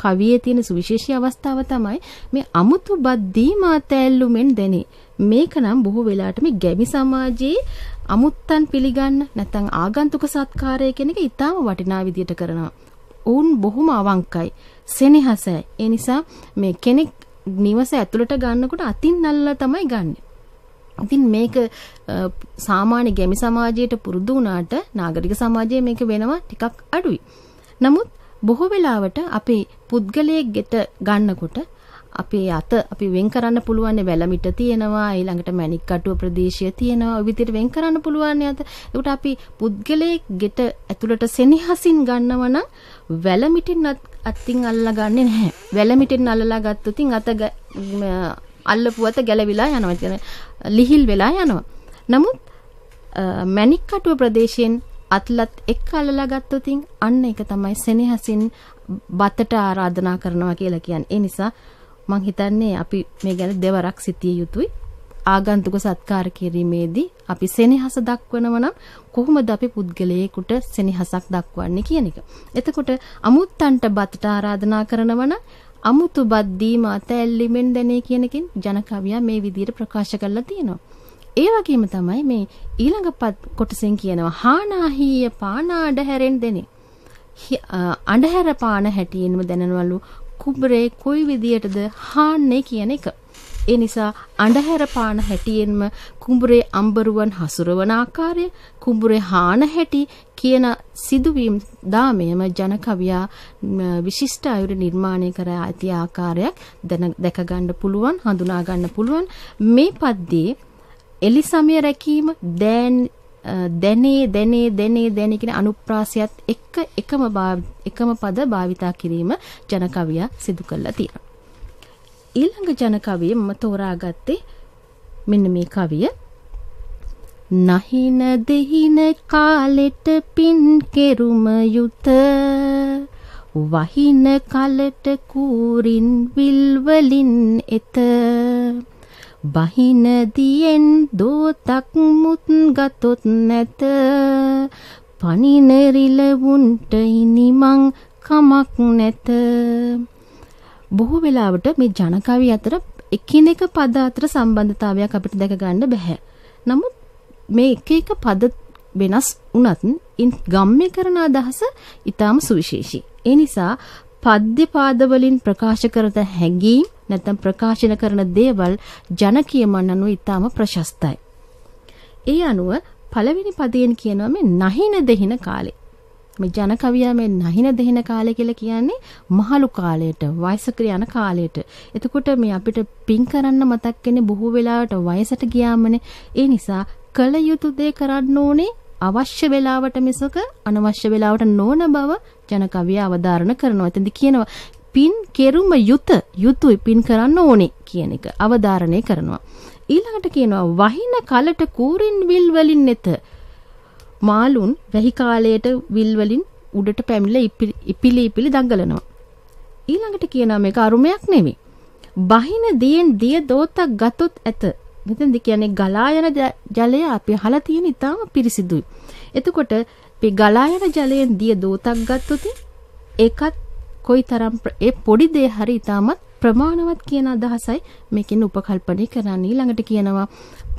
Speaker 2: කවියේ තියෙන සුවිශේෂී අවස්ථාව තමයි මේ අමුතු බද්දී මාතැල්ලුමෙන් දැනේ. මේකනම් බොහෝ වෙලාවට මේ ගැමි සමාජයේ අමුත්තන් පිළිගන්න නැත්නම් ආගන්තුක සත්කාරය කියන එක ඊටාම වටිනා විදියට කරනවා. ඔවුන් බොහොම අවංකයි. සෙනෙහසයි. ඒ නිසා මේ කෙනෙක් නිවස ඇතුළට ගන්නකොට අතින් නල්ලලා තමයි ගන්න. ඉතින් මේක සාමාන්‍ය ගැමි සමාජයට පුරුදු වුණාට නාගරික සමාජයේ මේක වෙනවා ටිකක් අඩුයි. නමුත් බොහෝ වෙලාවට අපි පුද්ගලයෙක් ගෙට ගන්නකොට අපේ අත අපි වෙන් කරන්න පුළුවන් වැලමිට තියෙනවා ඊළඟට මැණික් කටුව ප්‍රදේශය තියෙනවා ඔය විදිහට වෙන් කරන්න පුළුවන් අත ඒකට අපි පුද්ගලයෙක් ගෙට ඇතුළට සෙනෙහසින් ගන්නවා නම් වැලමිටින් අත්තින් අල්ලගන්නේ නැහැ. වැලමිටින් අල්ලලා ගත්තොතින් අත අල්ලපු අත ගැලවිලා යනවා. කියන්නේ ලිහිල් වෙලා යනවා. නමුත් මැණික් කටුව ප්‍රදේශයෙන් අත්ලත් එක්ක අල්ලලා ගත්තොතින් අන්න ඒක තමයි සෙනෙහසින් බතට ආරාධනා කරනවා කියලා කියන්නේ. ඒ නිසා මං හිතන්නේ අපි මේ ගැන දෙවරක් සිතිය යුතුයි. ආගන්තුක සත්කාර කිරීමේදී අපි සෙනෙහස දක්වනවා නම් කොහොමද අපි පුද්ගලයෙකුට සෙනෙහසක් දක්වන්නේ කියන එක. එතකොට අමුත්තන්ට බතට ආරාධනා කරනවා නම් අමුතු බත් දීම අතැල්ලිමෙන් දැනේ කියනකින් ජන කවියා මේ විදිහට ප්‍රකාශ කරලා තියෙනවා. ඒ වගේම තමයි මේ ඊළඟ කොටසෙන් කියනවා හානාහීය පානාඩ හැරෙන් දෙනේ. අඳුර පාන හැටියෙන්ම දැනනවලු කුඹරේ කොයි විදියටද හාන්නේ කියන එක. ඒ නිසා අඳුර පාන හැටියෙන්ම කුඹුරේ අඹරුවන් හසුරවන ආකාරය කුඹුරේ හාන හැටි කියන සිදුවීම් දාමයම ජන කවියා විශිෂ්ට අයුර නිර්මාණය කර ඇති ආකාරයක් දැක ගන්න පුළුවන් හඳුනා ගන්න පුළුවන් මේ පද්‍යයේ එලිසමය රැකීම දෑන් දැනේ දැනේ දැනේ දැනේ කියන අනුප්‍රාසයත් එක්ක එකම එකම පද භාවිතා කිරීම ජන කවියා සිදු කළා තියෙනවා ඊළඟ ජන කවිය මම තෝරාගත්තේ මෙන්න මේ කවිය නහින දෙහින කාලෙට පින් කෙරුම යුත වහින කලට කූරින් විල්වලින් එත බහින දියෙන් දෝතක් මුත් ගතොත් නැත පනින රිලවුන්ට ඉනිමං කමක් නැත බොහෝ වෙලාවට මේ ජනකවි අතර එකිනෙක පද අතර සම්බන්ධතාවයක් අපිට දැක ගන්න බෑ. නමුත් මේ එක එක පද වෙනස් වුණත් ගම්ම්‍ය කරන අදහස ඊටාම සුවිශේෂී. ඒ නිසා පද්‍ය පාද වලින් ප්‍රකාශ කරත හැඟීම් නැත්නම් ප්‍රකාශන කරන දේවල් ජන කියමන් අනුව ඊටාම ප්‍රශස්තයි. ඒ අනුව පළවෙනි පදයෙන් කියනවා මේ නහින දෙහින කාලේ. මේ ජන කවියා මේ නැහින දෙහින කාලය කියලා කියන්නේ මහලු කාලයට වයසක යන කාලයට. එතකොට මේ අපිට පින් කරන්න මතක් වෙන්නේ බොහෝ වෙලාවට වයසට ගියාමනේ. ඒ නිසා කල යුතු දේ කරන්න ඕනේ අවශ්‍ය වෙලාවට මිසක අනවශ්‍ය වෙලාවට නොවන බව ජන කවියා අවධාරණ කරනවා. එතෙන්ද කියනවා පින් කෙරුම යුත යුතුයි පින් කරන්න ඕනේ කියන එක අවධාරණය කරනවා. ඊළඟට කියනවා වහින කලට කූරින් විල් වලින් නැත මාළුන් වැහි කාලයට විල් වලින් උඩට පැමිණලා ඉපිලි ඉපිලි දඟලනවා. ඊළඟට කියනවා මේක අරුමයක් නෙමෙයි. බහින දියෙන් දිය දෝතක් ගතොත් ඇත. මෙතනදී කියන්නේ ගලා යන ජලය අපි අහලා තියෙන ඉතාම පිරිසිදුයි. එතකොට අපි ගලා යන ජලයෙන් දිය දෝතක් ගත්තොත් ඒකත් කොයිතරම් ඒ පොඩි දේ හරි ඉතාමත් ප්‍රමාණවත් කියන අදහසයි මේකෙන් උපකල්පනය කරන්නේ ළඟට කියනවා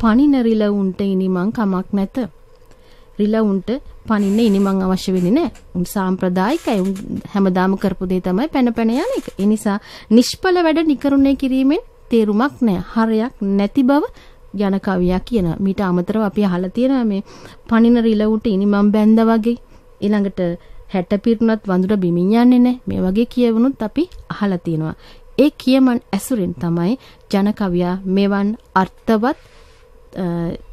Speaker 2: පණිනරිල උන්ට ඉනිමන් කමක් නැත රිලා උන්ට පනින්න ඉනිමන් අවශ්‍ය වෙන්නේ නැහැ. උන් සාම්ප්‍රදායිකයි. උන් හැමදාම කරපු දේ තමයි පැන පැන යන එක. ඒ නිසා නිෂ්පල වැඩ නිකරුණේ කිරීමෙන් තේරුමක් නැහැ. හරයක් නැති බව යන කවියා කියන. මීට අමතරව අපි අහලා තියෙන මේ පනින රිල උන්ට ඉනිමන් බැඳා වගේ ඊළඟට හැට පිරුණත් වඳුර බිමින් යන්නේ නැහැ. මේ වගේ කියවුණුත් අපි අහලා තියෙනවා. ඒ කියමන් ඇසුරෙන් තමයි ජන කවියා මෙවන් අර්ථවත්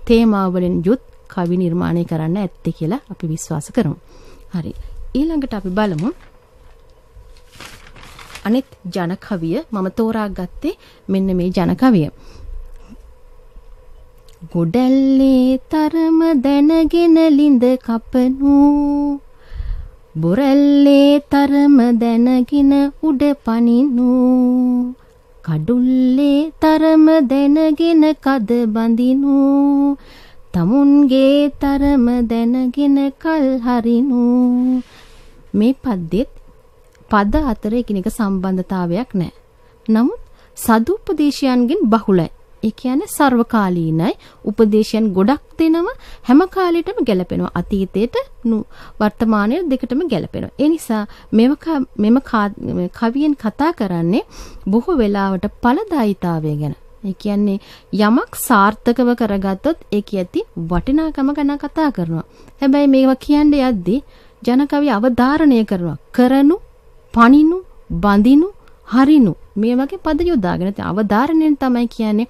Speaker 2: තේමාවලින් යුත් කවි නිර්මාණය කරන්න ඇත්තේ කියලා අපි විශ්වාස කරමු. හරි. ඊළඟට අපි බලමු අනිත් ජන කවිය මම තෝරාගත්තේ මෙන්න මේ ජන කවිය. ගොඩැල්ලේ තරම දැනගෙන ලිඳ කපනු බොරැල්ලේ තරම දැනගෙන උඩ පනිනු කඩුල්ලේ තරම දැනගෙන කද බඳිනු තමුන්ගේ තරම දැනගෙන කල් හරිනු මේ පද්දෙත් පද අතර එකිනෙක සම්බන්ධතාවයක් නැහැ. නමුත් සදුපදේශයන්ගෙන් බහුලයි. ඒ කියන්නේ සර්වකාලීනයි. උපදේශයන් ගොඩක් දෙනව හැම කාලෙටම ගැලපෙනවා. අතීතයට වර්තමානයේ දෙකටම ගැලපෙනවා. ඒ නිසා මෙම කවියෙන් කතා කරන්නේ බොහෝ වෙලාවට ඵලදායිතාවය ගැන. ඒ කියන්නේ යමක් සාර්ථකව කරගත්තොත් ඒකේ ඇති වටිනාකම ගැන කතා කරනවා. හැබැයි මේවා කියන්නේ යද්දී ජනකවි අවධාරණය කරනවා. කරනු, පණිනු, බඳිනු, හරිනු මේ වගේ පද යොදාගෙන තියෙන අවධාරණයෙන් තමයි කියන්නේ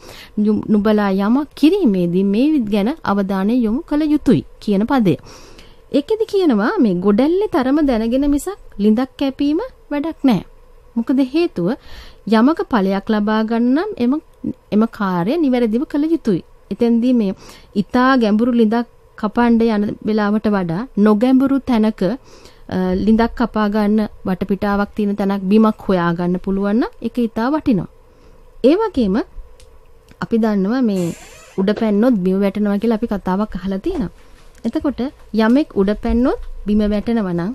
Speaker 2: නුඹලා යමක් කිරීමේදී මේ ගැන අවධානය යොමු කළ යුතුයි කියන පදය. ඒකෙදි කියනවා මේ ගොඩැල්ලේ තරම දැනගෙන මිසක් ලිඳක් කැපීම වැඩක් නැහැ. මොකද හේතුව යමක ඵලයක් ලබා ගන්න එම එම කාර්ය නිවැරදිව කළ යුතුයි. එතෙන්දී මේ ඊතා ගැඹුරු ලිඳක් කපන්න යන වෙලාවට වඩා නොගැඹුරු තැනක ලිඳක් කපා ගන්න වටපිටාවක් තියෙන තැනක් බිමක් හොයා ගන්න පුළුවන් නම් ඒක ඊතා වටිනවා. ඒ වගේම අපි දන්නවා මේ උඩ පැන්නොත් බිම වැටෙනවා කියලා අපි කතාවක් අහලා තියෙනවා. එතකොට යමෙක් උඩ පැන්නොත් බිම වැටෙනවා නම්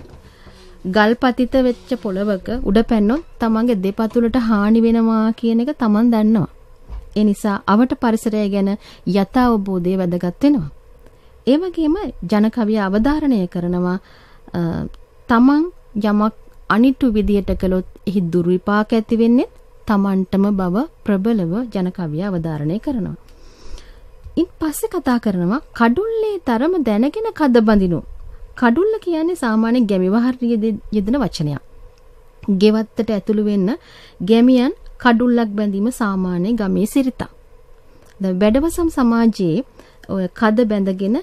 Speaker 2: ගල්පතිත වෙච්ච පොළවක උඩ පැන්නොත් තමන්ගේ දෙපතුලට හානි වෙනවා කියන එක තමන් දන්නවා. ඒ නිසා අවට පරිසරය ගැන යථාබෝධය වැදගත් වෙනවා. ඒ වගේම ජන කවිය අවධාරණය කරනවා තමන් යමක් අනිතු විදියට කළොත් එහි දුර්විපාක ඇති වෙන්නේ තමන්ටම බව ප්‍රබලව ජන කවිය අවධාරණය කරනවා. ඉන් පස්සේ කතා කරනවා කඩුල්ලේ තරම දැනගෙන කදබඳිනු. කඩුල්ල කියන්නේ සාමාන්‍ය ගැමි වහරියේ යෙදෙන වචනයක්. ගෙවත්තට ඇතුළු වෙන්න ගැමියන් කඩුල්ලක් බැඳීම සාමාන්‍ය ගමේ සිරිතක්. දැන් වැඩවසම් සමාජයේ ඔය කද බැඳගෙන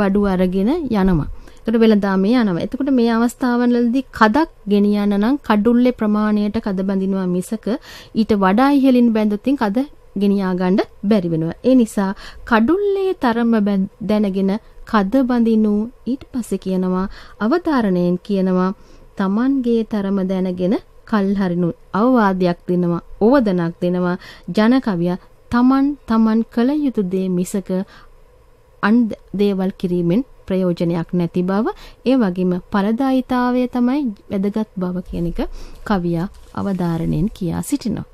Speaker 2: බඩු අරගෙන යනවා. එතකොට වෙලඳාමේ යනවා. එතකොට මේ අවස්ථාවවලදී කදක් ගෙනියන්න නම් කඩුල්ලේ ප්‍රමාණයට කද බැඳිනවා මිසක ඊට වඩා ඉහළින් බැඳුත්ින් කද ගෙනියා ගන්න බැරි වෙනවා. ඒ නිසා කඩුල්ලේ තරම දැනගෙන කද බඳිනු ඊට පස්සේ කියනවා අවධාරණයෙන් කියනවා Tamanගේ තරම දැනගෙන කල්හරිනු අවවාදයක් දෙනවා ඕවදනක් දෙනවා ජන කවියා තමන් තමන් කළ යුතු දේ මිසක අන් දේවල් කිරීමෙන් ප්‍රයෝජනයක් නැති බව ඒ වගේම පළදායිතාවය තමයි වැදගත් බව කියන එක කවියා අවධාරණයෙන් කියා සිටිනවා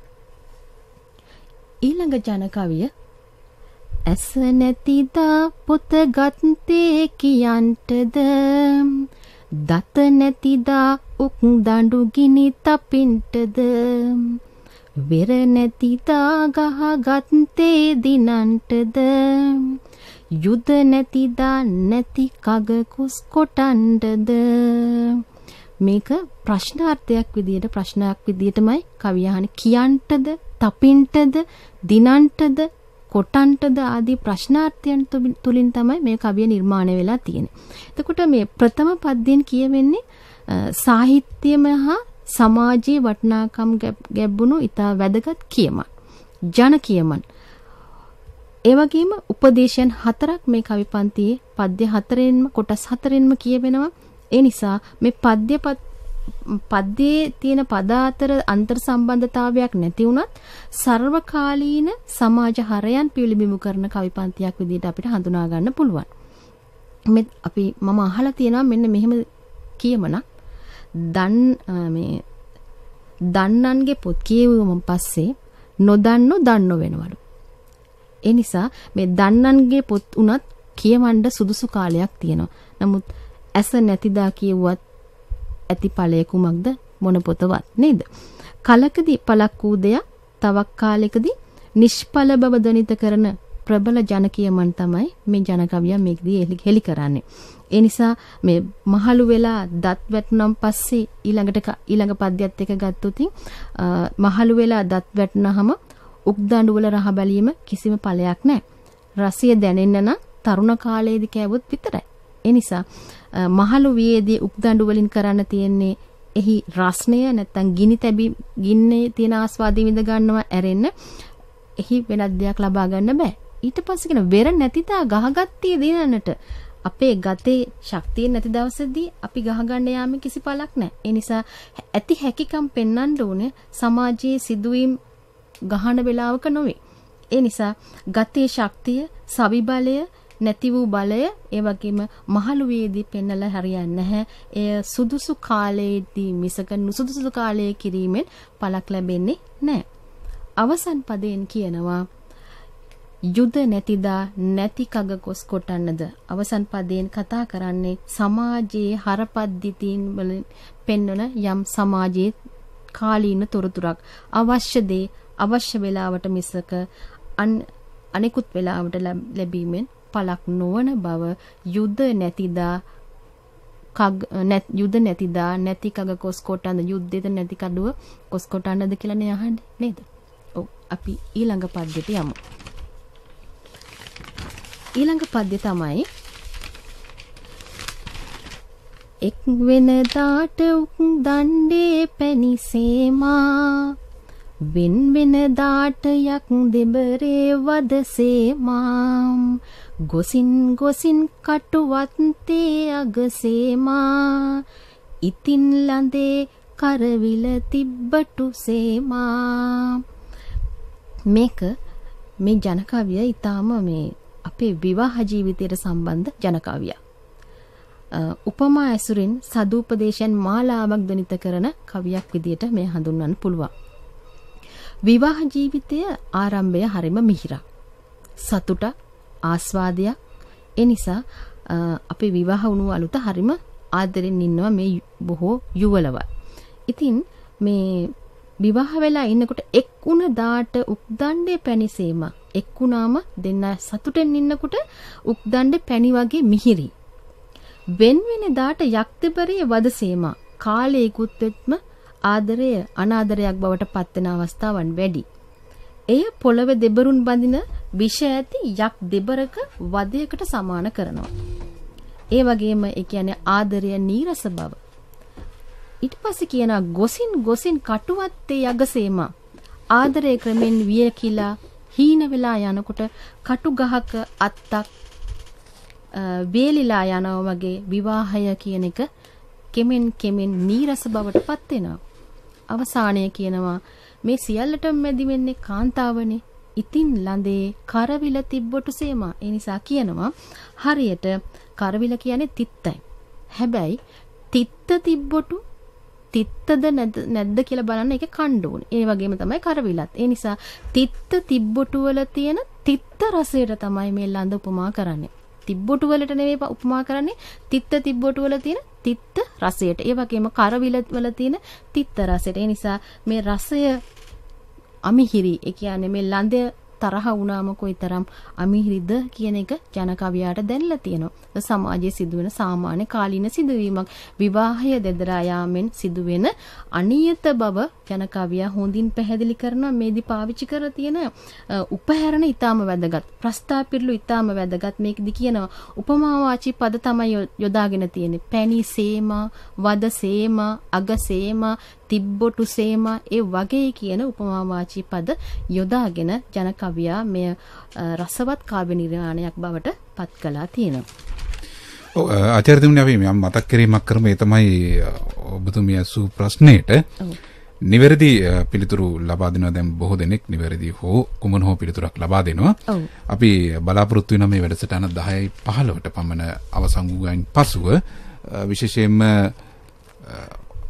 Speaker 2: ඊළඟ ජන කවිය ඇස නැතිදා පොත ගත්තේ කියන්ටද දත නැතිදා උක් දඬු ගිනි තපින්ටද වෙර නැතිදා ගහගත් තේ දිනන්ටද යුද නැතිදා නැති කග කුස් කොටන්ඩද මේක ප්‍රශ්නාර්ථයක් විදියට ප්‍රශ්නයක් විදියටමයි කවියහන කියන්ටද තපින්ටද දිනන්ටද කොටන්ටද ආදී ප්‍රශ්නාර්ථයන් තුලින් තමයි මේ කවිය නිර්මාණය වෙලා තියෙන්නේ. එතකොට මේ ප්‍රථම පද්‍යයෙන් කියවෙන්නේ සාහිත්‍යමය හා සමාජයේ වටිනාකම් ගැඹුණු ඉතා වැදගත් කියමන්. ජන කියමන්. ඒ වගේම උපදේශයන් හතරක් මේ කවි පන්තියේ පද්‍ය හතරෙන්ම කොටස් හතරෙන්ම කියවෙනවා. ඒ නිසා මේ පද්‍යපත් පද්‍යයේ තියෙන පද අතර අන්තර් සම්බන්ධතාවයක් නැති වුණත් සර්වකාලීන සමාජ හරයන් පිළිබිඹු කරන කවි පන්තියක් විදිහට අපිට හඳුනා ගන්න පුළුවන්. මෙත් අපි මම අහලා තියෙනවා මෙන්න මෙහෙම කියමනක්. දන් මේ දන්නන්ගේ පොත් කියවීමෙන් පස්සේ නොදන්නෝ දන්නෝ වෙනවලු. ඒ නිසා මේ දන්නන්ගේ පොත් උනත් කියවන්න සුදුසු කාලයක් තියෙනවා. නමුත් ඇස නැතිදා කියුවත් ඇති ඵලය කුමක්ද මොන පොතවත් නේද? කලකදී පළක් වූ දෙයක් තවක් කාලයකදී නිෂ්ඵල බව දනිත කරන ප්‍රබල ජන කියමන් තමයි මේ ජන කවියා මේකදී හෙලි කරන්නේ. ඒ නිසා මේ මහලු වෙලා දත් වැටුනම් පස්සේ ඊළඟට ඊළඟ පද්‍යයත් එක ගත්තොතින් මහලු වෙලා දත් වැටුනහම උක්දඬු වල රහ බැලීම කිසිම ඵලයක් නැහැ. රසය දැනෙන්න නම් තරුණ කාලයේදී කෑවොත් විතරයි. ඒ නිසා මහලු වියේදී උක්දඬු වලින් කරන්න තියෙන්නේ එහි රස්ණය නැත්තම් ගිනි තැබි ගින්නේ තියෙන ආස්වාදය විඳ ගන්නවා ඇරෙන්න එහි වෙනත් දෙයක් ලබා ගන්න බෑ ඊට පස්සේ කියන වෙර නැතිතා ගහගත්තී දිනනට අපේ ගතේ ශක්තිය නැති දවසදී අපි ගහගන්න යාම කිසි පළක් නැහැ. ඒ නිසා ඇති හැකියකම් පෙන්වන්න ඕනේ සමාජයේ සිදුවීම් ගහන වෙලාවක නොවේ. ඒ නිසා ගතේ ශක්තිය, සවිබලය නැති වූ බලය ඒ වගේම මහලුවේදී පෙන්නලා හරියන්නේ නැහැ. එය සුදුසු කාලයේදී මිසක නුසුදුසු කාලයේ කිරීමෙන් පළක් ලැබෙන්නේ නැහැ. අවසන් පදයෙන් කියනවා යුද නැතිදා නැති කග ගොස් කොටන්නද අවසන් පදයෙන් කතා කරන්නේ සමාජයේ හරපද්ධතින් වලින් පෙන්වන යම් සමාජයේ කාලීන තොරතුරක් අවශ්‍ය දේ අවශ්‍ය වේලාවට මිසක අනිකුත් වේලාවට ලැබීමෙන් පළක් නොවන බව යුද්ධ නැතිදා කග යුද නැතිදා නැති කග කොස් කොටන්ද යුද්ධෙද නැති කඩුව කොස් කොටන්නද කියලානේ අහන්නේ නේද? ඔව් අපි ඊළඟ පද්‍යයට යමු. ඊළඟ පද්‍ය තමයි එක් වෙනදාට උක් දණ්ඩේ පැනිසේමා වෙන් වෙනදාට යක් දෙබරේ වදසේමා ගොසින් ගොසින් කටුවත්තේ අගසේමා ඉතින් ලඳේ කරවිල තිබ්බටු සේමා මේක මේ ජනකවිය ඊටාම මේ අපේ විවාහ ජීවිතයට සම්බන්ධ ජනකවියක්. උපමා ඇසුරින් සදූපදේශයන් මාලාවක් දනිත කරන කවියක් විදියට මේ හඳුන්වන්න පුළුවන්. විවාහ ජීවිතය ආරම්භය හරිම මිහිරක්. සතුටක් ආස්වාදයක් ඒ නිසා අපි විවාහ වුණු අලුත හරිම ආදරෙන් ඉන්නවා මේ බොහෝ යුවලව. ඉතින් මේ විවාහ වෙලා ඉන්නකොට එක් වුණ දාට උක්දණ්ඩේ පැනිසීම එක් වුණාම දෙන්න සතුටෙන් ඉන්නකොට උක්දණ්ඩ පැණි වගේ මිහිරි. වෙන වෙන දාට යක්තිබරයේ වදසීම කාලයේ කුත්වෙත්ම ආදරය අනාදරයක් බවට පත්වන අවස්ථාවන් වැඩි. එය පොළව දෙබරුන් බඳින විෂ ඇති යක් දෙබරක වදයකට සමාන කරනවා. ඒ වගේම ඒ කියන්නේ ආදරය නීරස බව. ඊට පස්සේ කියනවා ගොසින් ගොසින් කටුවත්තේ යගසේම ආදරය ක්‍රමෙන් වියකිලා හීන වෙලා යනකොට කටු ගහක අත්තක් වේලිලා යනවා වගේ විවාහය කියන එක කෙමෙන් කෙමෙන් නීරස බවට පත් වෙනවා. අවසානයේ කියනවා මේ සියල්ලටම මැදි වෙන්නේ කාන්තාවනේ. ඉතින් ළඳේ කරවිල තිබ්බොටු සේමා. ඒ නිසා කියනවා හරියට කරවිල කියන්නේ තිත්තයි. හැබැයි තිත්ත තිබ්බොටු තිත්තද නැද්ද කියලා බලන්න ඒක කණ්ඩ ඕනේ. ඒ වගේම තමයි කරවිලත්. ඒ නිසා තිත්ත තිබ්බොටු වල තියෙන තිත්ත රසයට තමයි මේ ළඳ උපමා කරන්නේ. තිබ්බොටු වලට නෙවෙයි උපමා කරන්නේ තිත්ත තිබ්බොටු වල තියෙන තිත්ත රසයට ඒ වගේම කරවිල වල තියෙන තිත්ත රසයට ඒ නිසා මේ රසය අමිහිරි ඒ කියන්නේ මේ ළඳ තරහ වුණාම කොයිතරම් අමිහිරිද කියන එක ජන කවියාට දැනලා තියෙනවා. සමාජයේ සිදුවෙන සාමාන්‍ය කාලීන සිදුවීමක් විවාහය දෙදරා යාමෙන් සිදුවෙන අනියත බව ජන කවියා හොඳින් පැහැදිලි කරන මේදි පාවිච්චි කර තියෙන උපහැරණ ඊටාම වැදගත්. ප්‍රස්තාපිරළු ඊටාම වැදගත් මේකදි කියනවා. උපමාවාචී පද තමයි යොදාගෙන තියෙන්නේ. පැණි සේම, වද සේම, අග සේම තිබ්බොටු සේම ඒ වගේ කියන උපමාවාචී පද යොදාගෙන ජන කවියා මෙය රසවත් කාව්‍ය නිර්මාණයක් බවට පත් කළා තියෙනවා.
Speaker 1: ආචාර්යතුමනි අපි මම මතක් කිරීමක් කරමු ඒ තමයි ඔබතුමිය අසූ ප්‍රශ්නෙට නිවැරදි පිළිතුරු ලබා දෙනවා දැන් බොහෝ දෙනෙක් නිවැරදි හෝ කුමන හෝ පිළිතුරක් ලබා දෙනවා. අපි බලාපොරොත්තු වෙන මේ වැඩසටහන 10යි 15ට පමණ අවසන් වූයන් පසුව විශේෂයෙන්ම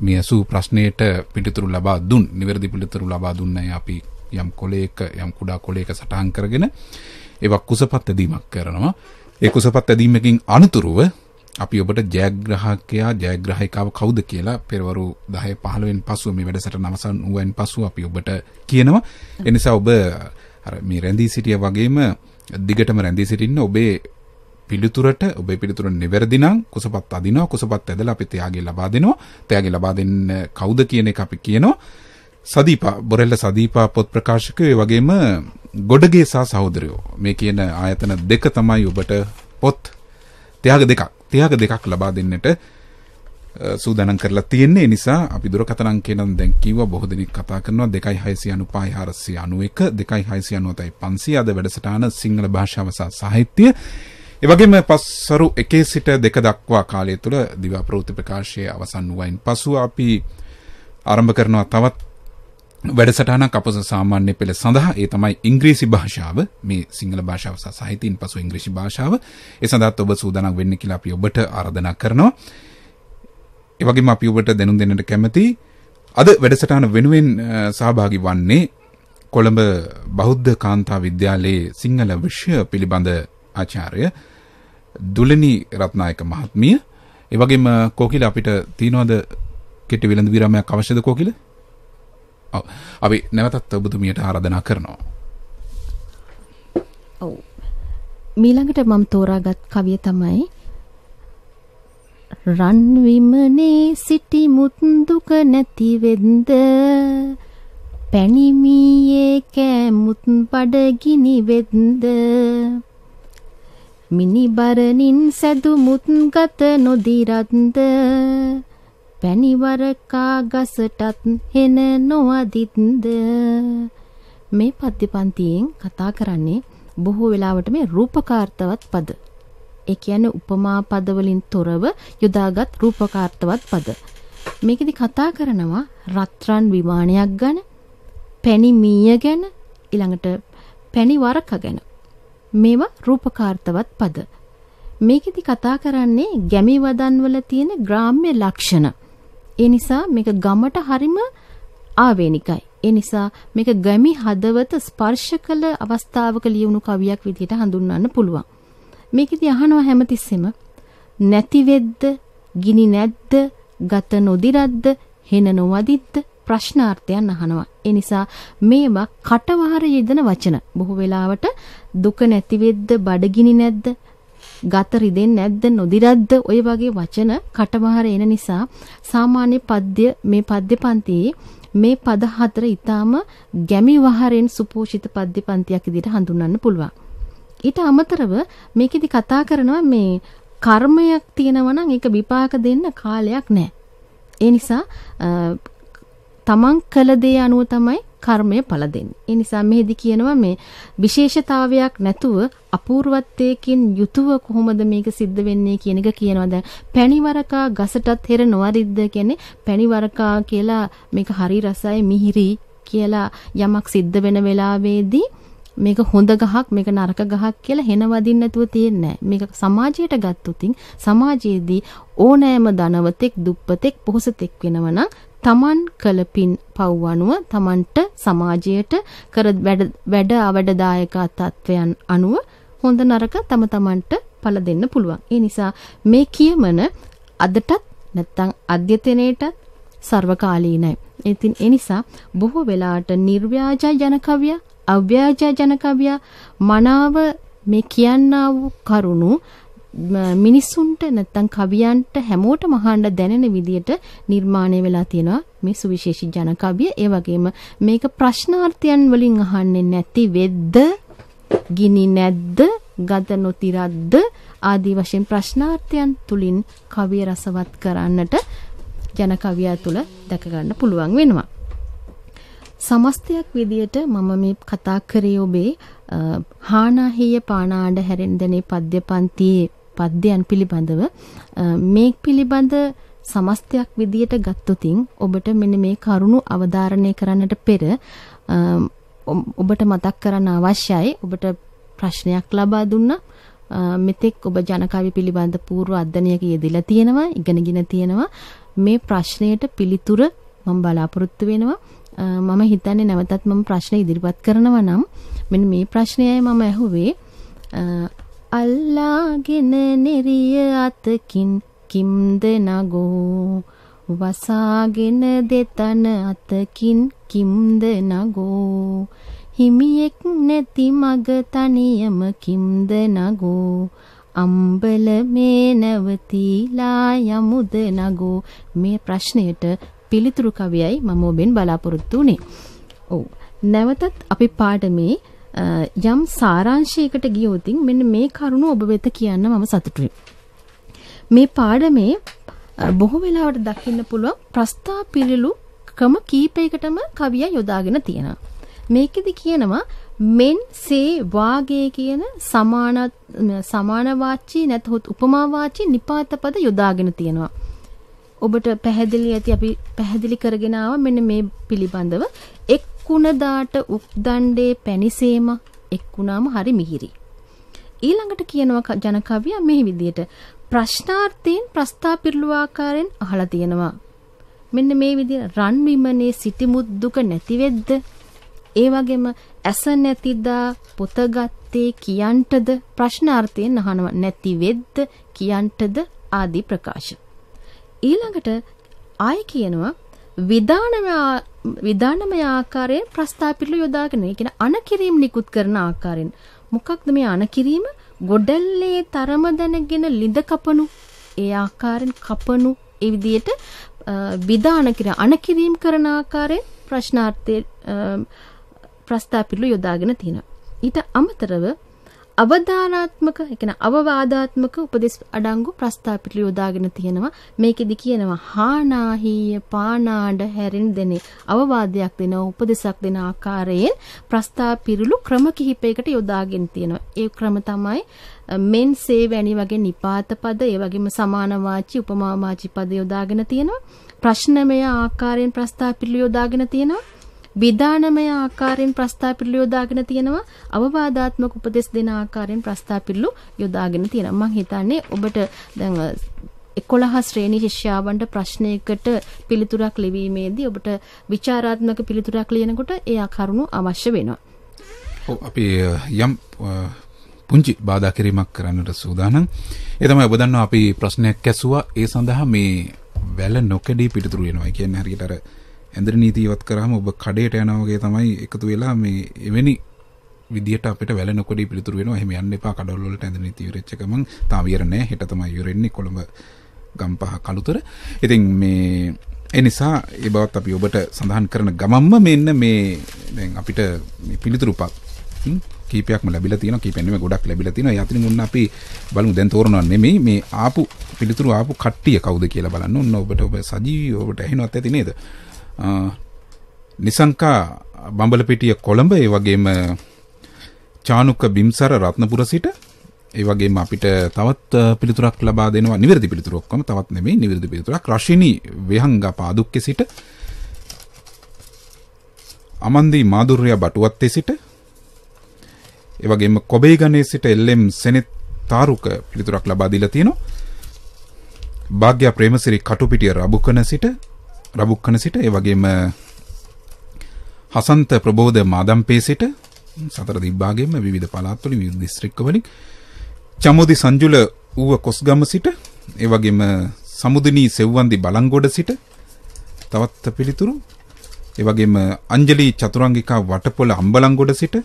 Speaker 1: මේ ඇසූ ප්‍රශ්නයට පිළිතුරු ලබා දුන් නිවැරදි පිළිතුරු ලබා දුන්නේ අපි යම් කොලයක යම් කුඩා කොලයක සටහන් කරගෙන ඒවක් කුසපත් ඇදීමක් කරනවා ඒ කුසපත් ඇදීමකින් අනුතුරුව අපි ඔබට ජයග්‍රහකයා ජයග්‍රහිකාව කවුද කියලා පෙරවරු 10 15න් පසුව මේ වැඩසටහන අවසන් වූයන් පසු අපි ඔබට කියනවා එනිසා ඔබ අර මේ රැඳී සිටිය වගේම දිගටම රැඳී සිටින්න ඔබේ පිළිතුරට ඔබේ පිළිතුර නිවැරදි නම් කුසපත් අදිනවා කුසපත් ඇදලා අපි තයාගේ ලබා දෙනවා තයාගේ ලබා දෙන්න කවුද කියන එක අපි කියනවා සදීපා බොරෙල්ල සදීපා පොත් ප්‍රකාශකයෝ ඒ වගේම ගොඩගේ සහ සහෝදරයෝ මේ කියන ආයතන දෙක තමයි ඔබට පොත් තයාග දෙකක් තයාග දෙකක් ලබා දෙන්නට සූදානම් කරලා තියෙන්නේ නිසා අපි දුරකථන අංකය නම් දැන් කිව්වා බොහෝ දෙනෙක් කතා කරනවා 2695 491 2697 500 අද වැඩසටහන සිංහල භාෂාව සහ සාහිත්‍ය ඒ වගේම පස්වරු 1 සිට 2 දක්වා කාලය තුළ දිවා ප්‍රවෘත්ති ප්‍රකාශයේ අවසන් වූයින් පසු අපි ආරම්භ කරනවා තවත් වැඩසටහනක් අපස සාමාන්‍ය පෙළ සඳහා ඒ තමයි ඉංග්‍රීසි භාෂාව මේ සිංහල භාෂාව සහ සාහිත්‍යයෙන් පසු ඉංග්‍රීසි භාෂාව ඒ සඳහාත් ඔබ සූදානම් වෙන්න කියලා අපි ඔබට ආරාධනා කරනවා ඒ වගේම අපි ඔබට දැනුම් දෙන්නට කැමැති අද වැඩසටහන වෙනුවෙන් සහභාගී වන්නේ කොළඹ බෞද්ධ කාන්තා විද්‍යාලයේ සිංහල විෂය පිළිබඳ ආචාර්ය දුලනි රත්නායක මහත්මිය. ඒ වගේම කොකිල අපිට තියනවාද කෙටි විලඳ විරාමයක් අවශ්‍යද කොකිල? ඔව්. අපි නැවතත් ඔබතුමියට ආරාධනා කරනවා.
Speaker 2: ඔව්. මීළඟට මම තෝරාගත් කවිය තමයි රන්විමනේ සිටි මුත්දුක නැතිවෙද්ද පැණිමීයේ කෑ මුත් බඩගිනි වෙද්ද මිනිබරණින් සැදුමුත් ගත නොදිරත්ද පැණිවරකා ගසටත් හෙන නොවදිත්ද මේ පද්‍යපන්තියෙන් කතා කරන්නේ බොහෝ වෙලාවට මේ රූපකාර්ථවත් පද. ඒ කියන්නේ උපමා පද වලින් තොරව යොදාගත් රූපකාර්ථවත් පද. මේකෙදි කතා කරනවා රත්රන් විමානයක් ගැන, පැණි මීය ගැන, ඊළඟට පැණි වරක ගැන. මේවා රූපකාර්තවත් පද. මේකෙදි කතා කරන්නේ ගැමි වදන්වල තියෙන ග්‍රාම්‍ය ලක්ෂණ. ඒ නිසා මේක ගමට හරිම ආවේනිකයි. ඒ නිසා මේක ගැමි හදවත ස්පර්ශ කළ අවස්ථාවක ලියුණු කවියක් විදිහට හඳුන්වන්න පුළුවන්. මේකෙදි අහනවා හැමතිස්සෙම නැති වෙද්ද, ගිනි නැද්ද, ගත නොදිරද්ද, හෙන නොවදිද්ද ප්‍රශ්නාර්ථයන් අහනවා. ඒ නිසා මේවා කටවහර යෙදෙන වචන. බොහෝ වෙලාවට දුක නැති වෙද්ද, බඩගිනි නැද්ද, ගත රිදෙන්නේ නැද්ද, නොදිරද්ද ඔය වගේ වචන කටවහර එන නිසා සාමාන්‍ය පද්‍ය මේ පද්‍ය පන්තියේ මේ පද හතර ඊටාම ගැමි වහරෙන් සුපෝෂිත පද්‍ය පන්තියක් විදිහට හඳුන්වන්න පුළුවන්. ඊට අමතරව මේකෙදි කතා කරනවා මේ කර්මයක් තියෙනවා නම් ඒක විපාක දෙන්න කාලයක් නැහැ. ඒ නිසා තමන් කළ දේ අනුව තමයි කර්මය පළ දෙන්නේ. ඒ නිසා මෙහෙදි කියනවා මේ විශේෂතාවයක් නැතුව අපූර්වත්වයකින් යුතුව කොහොමද මේක සිද්ධ වෙන්නේ කියන එක කියනවා. දැන් පැණිවරකා ගසටත් හෙර නොවරිද්ද කියන්නේ පැණිවරකා කියලා මේක හරි රසයි මිහිරි කියලා යමක් සිද්ධ වෙන වෙලාවේදී මේක හොඳ ගහක් මේක නරක ගහක් කියලා හෙනවදින් නැතුව තියෙන්නේ මේක සමාජයට ගත්තුතින් සමාජයේදී ඕනෑම ධනවතෙක් දුප්පතෙක් පොහොසතෙක් වෙනවනම් තමන් කළ පින් පව් අනුව තමන්ට සමාජයට කර වැඩ අවඩදායකා තත්වයන් අනුව හොඳ නරක තම තමන්ට පල දෙන්න පුළුවන්. ඒ නිසා මේ කියමන අදටත් නැත්තං අධ්‍යතනයටත් සර්වකාලීනයි. ඉතින් ඒ නිසා බොහෝ වෙලාට නිර්ව්‍යාජා ජනකවිය, අව්‍යාජා ජනකවිය මනාව මේ කියන්නා වූ කරුණු මිනිසුන්ට නැත්තම් කවියන්ට හැමෝටම අහන්න දැනෙන විදියට නිර්මාණය වෙලා තියෙනවා මේ සුවිශේෂී ජන කවිය. ඒ වගේම මේක ප්‍රශ්නාර්ථයන් වලින් අහන්නේ නැති වෙද්ද ගිනි නැද්ද ගත නොතිරද්ද ආදී වශයෙන් ප්‍රශ්නාර්ථයන් තුලින් කවිය රසවත් කරන්නට ජන කවියා තුල දැක ගන්න පුළුවන් වෙනවා. සමස්තයක් විදියට මම මේ කතා කරේ ඔබේ හානාහිය පානාඩ හැරෙන්දනේ පද්‍ය පන්තියේ පද්‍යයන් පිළිබඳව මේ පිළිබඳ සමස්තයක් විදියට ගත්තොතින් ඔබට මෙන්න මේ කරුණු අවධාරණය කරන්නට පෙර ඔබට මතක් කරන්න අවශ්‍යයි ඔබට ප්‍රශ්නයක් ලබා දුන්නා මෙතෙක් ඔබ ජනකවි පිළිබඳ පූර්ව අධ්‍යයනයක යෙදලා තියෙනවා ඉගෙනගෙන තියෙනවා මේ ප්‍රශ්නයට පිළිතුර මම බලාපොරොත්තු වෙනවා මම හිතන්නේ නැවතත් මම ප්‍රශ්න ඉදිරිපත් කරනවා නම් මෙන්න මේ ප්‍රශ්නයයි මම ඇහුවේ අල්ලාගෙන නෙරිය අතකින් කිම්ද නගෝ වසාගෙන දෙතන අතකින් කිම්ද නගෝ හිමියෙක් නැති මග තනියම කිම්ද නගෝ අම්බල මේ නැවතිලා යමුද නගෝ මේ ප්‍රශ්නයට පිළිතුරු කවියයි මම ඔබෙන් බලාපොරොත්තු වුණේ. ඔව්. නැවතත් අපි පාඩමේ යම් සාරාංශයකට ගියොතින් මෙන්න මේ කරුණ ඔබ වෙත කියන්න මම සතුටුයි. මේ පාඩමේ බොහෝ වෙලාවට දකින්න පුළුවන් ප්‍රස්තා පිළිලු ක්‍රම කීපයකටම කවිය යොදාගෙන තියෙනවා. මේකෙදි කියනවා මෙන් සේ වාගේ කියන සමාන සමාන වාචී නැතහොත් උපමා වාචී නිපාත පද යොදාගෙන තියෙනවා. ඔබට පැහැදිලි ඇති අපි පැහැදිලි කරගෙන ආව මෙන්න මේ පිළිබඳව එක් කුණදාට උක්දණ්ඩේ පැනිසීම එක්ුණාම හරි මිහිරි. ඊළඟට කියනවා ජන කවියා මේ විදියට ප්‍රශ්නාර්ථයෙන් ප්‍රස්තාපිරළු ආකාරයෙන් අහලා තියෙනවා. මෙන්න මේ විදිය රන් විමනේ සිටිමුත් දුක නැතිවෙද්ද? ඒ වගේම ඇස නැතිදා පොත ගත්තේ කියන්ටද ප්‍රශ්නාර්ථයෙන් අහනවා නැතිවෙද්ද කියන්ටද ආදී ප්‍රකාශ. ඊළඟට ආය කියනවා විධානමය ආකාරයෙන් ප්‍රස්ථාපිරල යොදාගෙන ඒ කියන්නේ අනකිරීම නිකුත් කරන ආකාරයෙන් මොකක්ද මේ අනකිරීම ගොඩල්ලේ තරම දැනගෙන ලිඳ කපනු ඒ ආකාරයෙන් කපනු ඒ විදිහට විධාන කිරීම අනකිරීම කරන ආකාරයෙන් ප්‍රශ්නාර්ථයේ ප්‍රස්ථාපිරල යොදාගෙන තියෙනවා ඊට අමතරව අවධානාත්මක එකන අවවාධාත්මක උපදෙස් අඩංගු ප්‍රස්ථාපිට යොදාගෙන තියෙනවා මේකෙදි කියනවා හානාහීය පානාඩ හැරෙන් දෙනේ අවවාදයක් දෙන උපදෙසක් දෙන ආකාරයෙන් ප්‍රස්ථාපිරුළු ක්‍රම කිහිපයකට යොදාගෙන තියෙනවා ඒ ක්‍රම තමයි මෙන් සේ වැනි වගේ නිපාත පද ඒ වගේම සමාන වාචි උපමා වාචි පද යොදාගෙන තියෙනවා ප්‍රශ්නමය ආකාරයෙන් ප්‍රස්ථාපිට යොදාගෙන තියෙනවා විධානමය ආකාරයෙන් ප්‍රස්තාපිරළු යොදාගෙන තියෙනවා අවවාදාත්මක උපදෙස් දෙන ආකාරයෙන් ප්‍රස්තාපිරළු යොදාගෙන තියෙනවා මම හිතන්නේ ඔබට දැන් 11 ශ්‍රේණි ශිෂ්‍යාවන්ට ප්‍රශ්නයකට පිළිතුරක් ලැබීමේදී ඔබට ਵਿਚਾਰාත්මක පිළිතුරක් ලියනකොට ඒ කරුණු අවශ්‍ය වෙනවා.
Speaker 1: ඔව් අපි යම් පුංචි බාධා කිරීමක් කරන්නට සූදානම්. ඒ තමයි ඔබ දන්නවා අපි ප්‍රශ්නයක් ඇසුවා ඒ සඳහා මේ වැල නොකඩී පිළිතුරු වෙනවා. කියන්නේ හරියට අර ඇඳර නීතිවත් කරහම ඔබ කඩේට යනවගේ තමයි එකතු වෙලා මේ එවැනි විදිට අපට වැලනොකොඩි පිළිතුර වෙන හම යන්න එපා කඩල්ලට ඇඳ නීති රච්චකම තාවරණෑ හෙට තමයි යුරෙන්නේ කොළඹ ගම්පහ කළුතර ඉතින් මේ එනිසා එබවත් අපි ඔබට සඳහන් කරන ගමම්ම මෙන්න මේ දැන් අපිට පිළිතුරුපත් කීපයක් ලැබිලා තියෙනවා කීපෙන්නෙම ගොඩක් ලැබිලා තියෙනවා යතින් මුන්න අපි බලමු දැන් තෝරනවා නෙමෙයි මේ ආපු පිළිතුරු ආපු කට්ටිය කවුද කියලා බලන්න ඔන්න ඔබට ඔබ සජීවී ඔබට ඇහෙනවත් ඇති නේද නිසංකා බඹලපිටිය කොළඹ ඒ වගේම චානුක්ක බිම්සර රත්නපුර සිට ඒ වගේම අපිට තවත් පිළිතුරක් ලබා දෙනවා නිවැරදි පිළිතුර ඔක්කොම තවත් නෙමෙයි නිවැරදි පිළිතුරක් රෂිනී වෙහංගා පාදුක්ක සිට අමන්දී මාදුර්යා බටුවත්තේ සිට ඒ වගේම කොබේගනේ සිට එල්එම් සෙනෙත් තාරුක පිළිතුරක් ලබා දීලා තියෙනවා භාග්‍ය ප්‍රේමසිරි කටුපිටිය රබුකන සිට රබුක්කන සිට ඒ වගේම හසන්ත ප්‍රබෝධ මාදම්පේ සිට සතර දිබ්බාගෙම විවිධ පළාත්වල විවිධ දිස්ත්‍රික්කවලින් චමෝදි සංජුල ඌව කොස්ගම සිට ඒ වගේම සමුදිනී සෙව්වන්දි බලංගොඩ සිට තවත් පිළිතුරු ඒ වගේම අංජලි චතුරංගිකා වටපොළ අම්බලංගොඩ සිට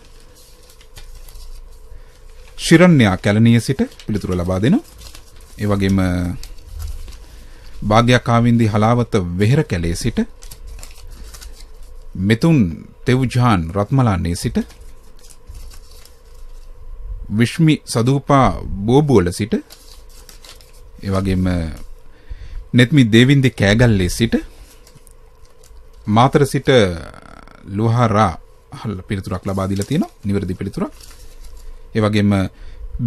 Speaker 1: ශිරණ්‍යා කැලණිය සිට පිළිතුරු ලබා දෙනවා. ඒ වගේම භාග්‍යකාවින්දි හලාවත වෙහෙර කැලේ සිට මෙතුන් තෙව්ජාන් රත්මලාන්නේ සිට විශ්මි සදූපා බෝබුවල සිට ඒ වගේම නෙත්මි දේවින්දි කෑගල්ලේ සිට මාතර සිට ලුහාරා හල් පිළිතුරක් ලබා දීලා තියෙනවා නිවැරදි පිළිතුරක් ඒ වගේම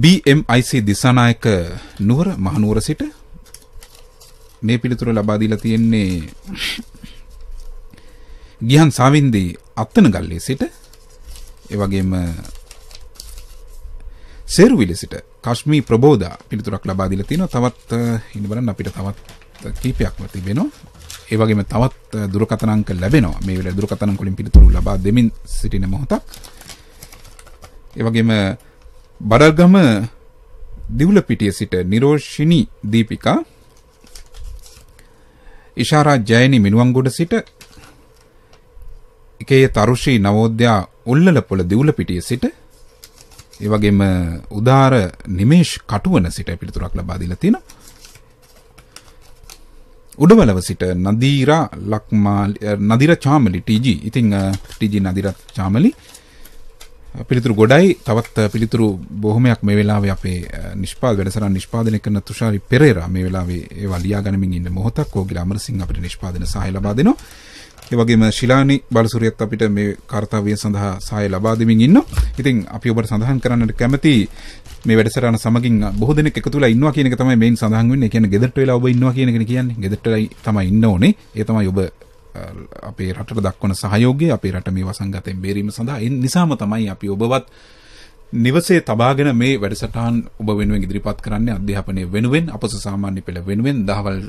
Speaker 1: BMIC දිසානායක නුවර මහනුවර සිට මේ පිළිතුර ලබා දීලා තියෙන්නේ ගියන් සාවින්දි අත්තනගල්ලේ සිට ඒ වගේම සේරුවිල සිට කාශ්මී ප්‍රබෝධා පිළිතුරක් ලබා දීලා තිනවා තවත් ඉන්න බලන්න අපිට තවත් කීපයක්ම තිබෙනවා ඒ වගේම තවත් දුරකථන අංක ලැබෙනවා මේ වෙලාවේ දුරකථන වලින් පිළිතුරු ලබා දෙමින් සිටින මොහොතක් ඒ වගේම බඩගම දිවුල පිටියේ සිට නිරෝෂිනී දීපිකා ඉෂාරා ජයනි මිනුවන්ගොඩ සිට එකේ තරුෂී නවෝද්‍යා උල්ලල පොළ දිවුල පිටිය සිට ඒ වගේම උදාර නිමේෂ් කටුවන සිට පිළිතුරක් ලබා දීලා තිනවා. උඩවලව සිට නදීරා ලක්මා නදිර චාමලි ටීජී. ඉතින් ටීජී නදිර චාමලි පිළිතුරු ගොඩයි තවත් පිළිතුරු බොහොමයක් මේ වෙලාවේ අපේ නිෂ්පාද වැඩසටහන නිෂ්පාදනය කරන තුෂාරි පෙරේරා මේ වෙලාවේ ඒවා ලියා ගනිමින් ඉන්න මොහොතක් ඕගිල අමරසිංහ අපිට නිෂ්පාදන සහාය ලබා දෙනවා. ඒ වගේම ශිලානි බලසූරියත් අපිට මේ කාර්යය සඳහා සහාය ලබා දෙමින් ඉන්නවා. ඉතින් අපි ඔබට සඳහන් කරන්නට කැමති මේ වැඩසටහන සමගින් බොහෝ දෙනෙක් එකතු වෙලා ඉන්නවා කියන එක තමයි මේන් සඳහන් වෙන්නේ. ඒ කියන්නේ ගෙදරට වෙලා ඔබ ඉන්නවා කියන එක කියන්නේ. ගෙදරටයි තමයි ඉන්න ඕනේ. ඒ තමයි ඔබ අපේ රටට දක්වන සහයෝගය අපේ රට මේ වසංගතයෙන් බේරීම සඳහා ඒ නිසාම තමයි අපි ඔබවත් නිවසේ තබාගෙන මේ වැඩසටහන් ඔබ වෙනුවෙන් ඉදිරිපත් කරන්නේ අධ්‍යාපනය වෙනුවෙන් අපස සාමාන්‍ය පෙළ වෙනුවෙන් දහවල්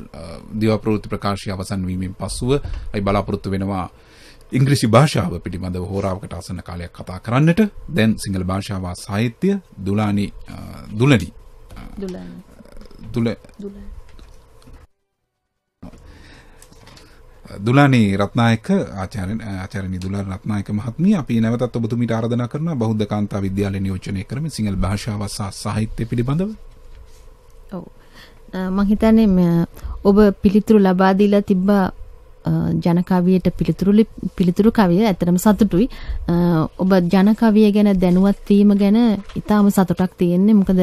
Speaker 1: දිවා ප්‍රවෘත්ති ප්‍රකාශය අවසන් වීමෙන් පසුව අපි බලාපොරොත්තු වෙනවා ඉංග්‍රීසි භාෂාව පිළිබඳව හෝරාවකට අසන කාලයක් කතා කරන්නට දැන් සිංහල භාෂාව සාහිත්‍ය දුලානි දුලනි දුල දුලානේ රත්නායක ආචාර්ය ආචාර්යනි දුලා රත්නායක මහත්මිය අපි නැවතත් ඔබතුමීට ආරාධනා කරනවා බෞද්ධ කාන්තා විද්‍යාලයේ නියෝජනය කරමින් සිංහල භාෂාව සහ සාහිත්‍ය පිළිබඳව
Speaker 2: ඔව් මම හිතන්නේ ඔබ පිළිතුරු ලබා දීලා තිබ්බ ජනකවියට පිළිතුරු පිළිතුරු කවිය ඇත්තටම සතුටුයි. ඔබ ජනකවිය ගැන දැනුවත් වීම ගැන ඉතාම සතුටක් තියෙන්නේ. මොකද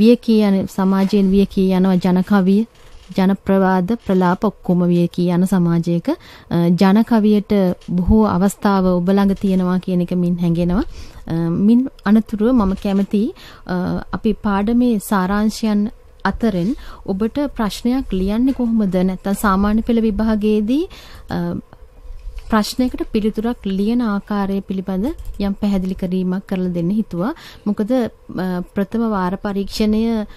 Speaker 2: විය කියන සමාජයෙන් විය කිය යනවා ජනකවිය. ජන ප්‍රවාද ප්‍රලාප ඔක්කොම විය කියන සමාජයක ජන කවියට බොහෝ අවස්ථාව ඔබ ළඟ තියෙනවා කියන එක මින් හැඟෙනවා. මින් අනතුරුව මම කැමතියි අපි පාඩමේ සාරාංශයන් අතරින් ඔබට ප්‍රශ්නයක් ලියන්නේ කොහොමද නැත්නම් සාමාන්‍ය පෙළ විභාගයේදී ප්‍රශ්නයකට පිළිතුරක් ලියන ආකාරය පිළිබඳ යම් පැහැදිලි කිරීමක් කරලා දෙන්න හිතුවා. මොකද ප්‍රථම වාර පරීක්ෂණයට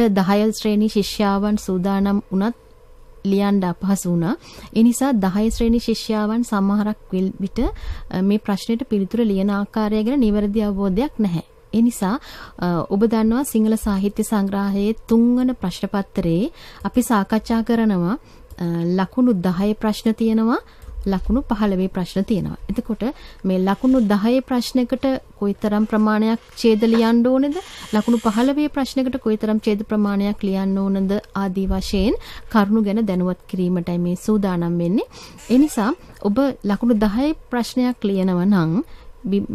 Speaker 2: 10 ශ්‍රේණි ශිෂ්‍යාවන් සූදානම් වුණත් ලියන්න අපහසු වුණා. ඒ නිසා 10 ශ්‍රේණි ශිෂ්‍යාවන් සමහරක් විට මේ ප්‍රශ්නෙට පිළිතුර ලියන ආකාරය ගැන නිවැරදි අවබෝධයක් නැහැ. ඒ නිසා ඔබ දන්නවා සිංහල සාහිත්‍ය සංග්‍රහයේ තුන්වන ප්‍රශ්න පත්‍රයේ අපි සාකච්ඡා කරනවා ලකුණු 10 ප්‍රශ්න තියෙනවා ලකුණු 15 ප්‍රශ්න තියෙනවා. එතකොට මේ ලකුණු 10 ප්‍රශ්නයකට කොයිතරම් ප්‍රමාණයක් ඡේද ලියන්න ඕනේද? ලකුණු 15 ප්‍රශ්නයකට කොයිතරම් ඡේද ප්‍රමාණයක් ලියන්න ඕනද ආදී වශයෙන් කරුණු ගැන දැනුවත් කිරීමටයි මේ සූදානම් වෙන්නේ. ඒ නිසා ඔබ ලකුණු 10 ප්‍රශ්නයක් ලියනවා නම්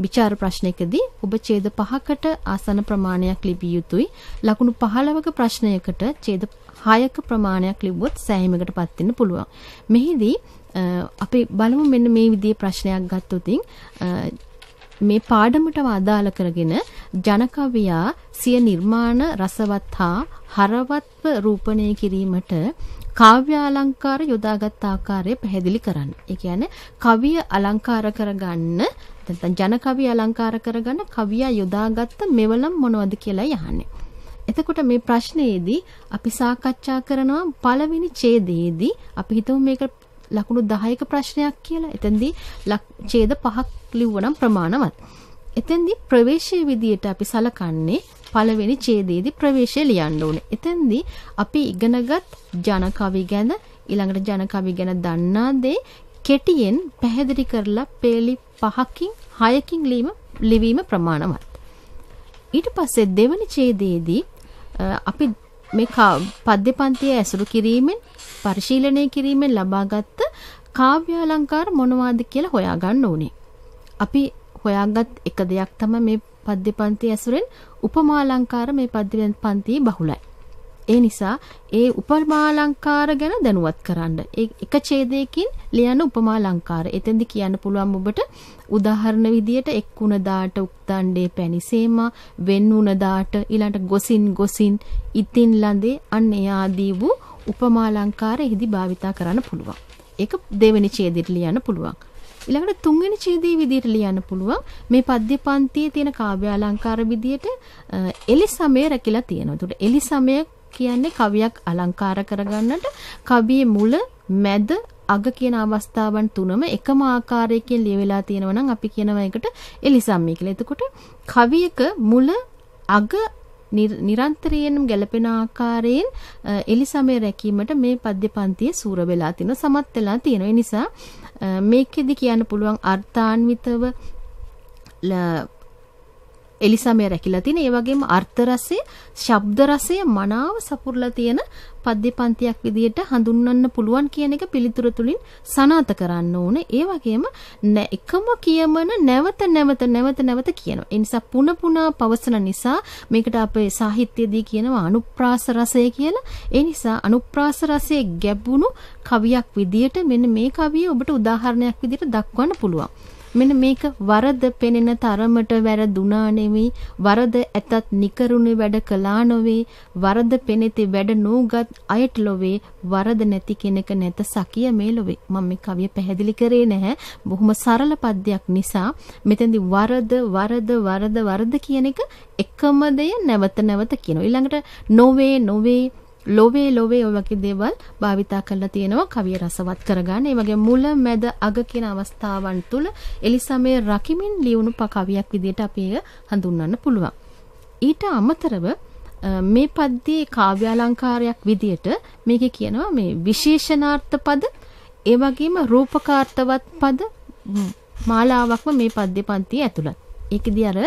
Speaker 2: විචාර ප්‍රශ්නයකදී ඔබ ඡේද 5කට ආසන ප්‍රමාණයක් ලිවිය යුතුයි. ලකුණු 15ක ප්‍රශ්නයකට ඡේද 6ක ප්‍රමාණයක් ලිව්වොත් සෑහීමකටපත් වෙන්න පුළුවන්. මෙහිදී අපි බලමු මෙන්න මේ විදිහේ ප්‍රශ්නයක් ගත්තොතින් මේ පාඩමටම අදාළ කරගෙන ජනකවියා සිය නිර්මාණ රසවත් හා හරවත්ව රූපණය කිරීමට කාව්‍යාලංකාර යොදාගත් ආකාරය පැහැදිලි කරන්න. ඒ කියන්නේ කවිය අලංකාර කරගන්න නැත්නම් ජනකවිය අලංකාර කරගන්න කවියා යොදාගත්ත මෙවලම් මොනවද කියලා යහන්නේ. එතකොට මේ ප්‍රශ්නයේදී අපි සාකච්ඡා කරනවා පළවෙනි ඡේදයේදී අපි හිතමු මේක ලකුණු 10ක ප්‍රශ්නයක් කියලා. එතෙන්දී ඡේද 5ක් ලිව්වනම් ප්‍රමාණවත්. එතෙන්දී ප්‍රවේශයේ විදියට අපි සලකන්නේ පළවෙනි ඡේදයේදී ප්‍රවේශය ලියන්න ඕනේ. එතෙන්දී අපි ඉගෙනගත් ජන කවි ගැන ඊළඟට ජන කවි ගැන දන්නා දේ කෙටියෙන් පැහැදිලි කරලා පේලි 5කින් 6කින් ලියීම ලිවීම ප්‍රමාණවත්. ඊට පස්සේ දෙවනි ඡේදයේදී අපි මේ පද්‍ය පන්තිය ඇසුරු කිරීමෙන් පරිශීලනය කිරීමෙන් ලබාගත් කාව්‍යාලංකාර මොනවාද කියලා හොයාගන්න ඕනේ. අපි හොයාගත් එක දෙයක් තමයි මේ පද්‍ය පන්තිය ඇසුරෙන් උපමාලංකාර මේ පද්‍ය පන්තියේ බහුලයි. ඒ නිසා ඒ උපමාලංකාර ගැන දැනුවත් කරන්න. එක ඡේදයකින් ලියන උපමාලංකාර. එතෙන්දි කියන්න පුළුවන් ඔබට උදාහරණ විදියට එක් උන දාට උක්තණ්ඩේ පැනිසීම, වෙන් උන දාට ඊළඟට ගොසින් ගොසින් ඉතින් ළඳේ අන්න ආදී වූ උපමාලංකාර එහිදී භාවිතා කරන්න පුළුවන්. ඒක දෙවෙනි ඡේදෙට ලියන්න පුළුවන්. ඊළඟට තුන්වෙනි ඡේදයේ විදියට ලියන්න පුළුවන් මේ පද්‍ය පන්තියේ තියෙන කාව්‍ය අලංකාර විදියට එලි සමය රැකිලා තියෙනවා. ඒකට එලි සමය කියන්නේ කවියක් අලංකාර කරගන්නට කවියේ මුල මැද අග කියන අවස්ථාවන් තුනම එකම ආකාරයකින් ලියවිලා තියෙනවා නම් අපි කියනවා එකට එලිසම්මි කියලා. එතකොට කවියක මුල අග නිරන්තරයෙන්ම ගැලපෙන ආකාරයෙන් එලිසමේ රැකීමට මේ පද්‍ය පන්තියේ සූර වෙලා තිනවා සමත් වෙලා තිනවා. ඒ නිසා මේකෙදි කියන්න පුළුවන් අර්ථාන්විතව එලිසමය රැකිලා තියෙන. ඒ වගේම අර්ථ රසය, ශබ්ද රසය මනාව සපුරලා තියෙන පද්‍ය පන්තියක් විදිහට හඳුන්වන්න පුළුවන් කියන එක පිළිතුර තුලින් සනාථ කරන්න ඕනේ. ඒ වගේම එකම කියමන නැවත නැවත නැවත නැවත කියනවා. ඒ නිසා පුන පුනා පවසන නිසා මේකට අපේ සාහිත්‍යයේදී කියනවා අනුප්‍රාස රසය කියලා. ඒ නිසා අනුප්‍රාස රසයේ ගැඹුණු කවියක් විදිහට මෙන්න මේ කවිය ඔබට උදාහරණයක් විදිහට දක්වන්න පුළුවන්. මෙන්න මේක වරද පෙනෙන තරමට වැරදුනා නෙවෙයි වරද ඇතත් නිකරුණේ වැඩ කළා නොවේ වරද පෙනෙති වැඩ නූගත් අයට ලොවේ වරද නැති කෙනෙක් නැත සකිය මේ ලොවේ මම මේ කවිය පැහැදිලි කරේ නැහැ බොහොම සරල පද්‍යයක් නිසා මෙතෙන්දි වරද වරද වරද වරද කියන එක එකම දෙය නැවත නැවත කියනවා ඊළඟට නොවේ නොවේ ලොවේ ලොවේ ඔය වගේ දේවල් භාවිතා කරලා තියෙනවා කවිය රසවත් කරගන්න. ඒ වගේ මුල මැද අග කියන අවස්ථාවන් තුල එලිසමේ රකිමින් ලියුණු කවියක් විදිහට අපි හඳුන්වන්න පුළුවන්. ඊට අමතරව මේ පද්‍යයේ කාව්‍යාලංකාරයක් විදියට මේකේ කියනවා මේ විශේෂණාර්ථ පද ඒ වගේම රූපකාර්ථවත් පද මාලාවක්ම මේ පද්‍ය පන්තියේ ඇතුළත්. ඒකෙදී අර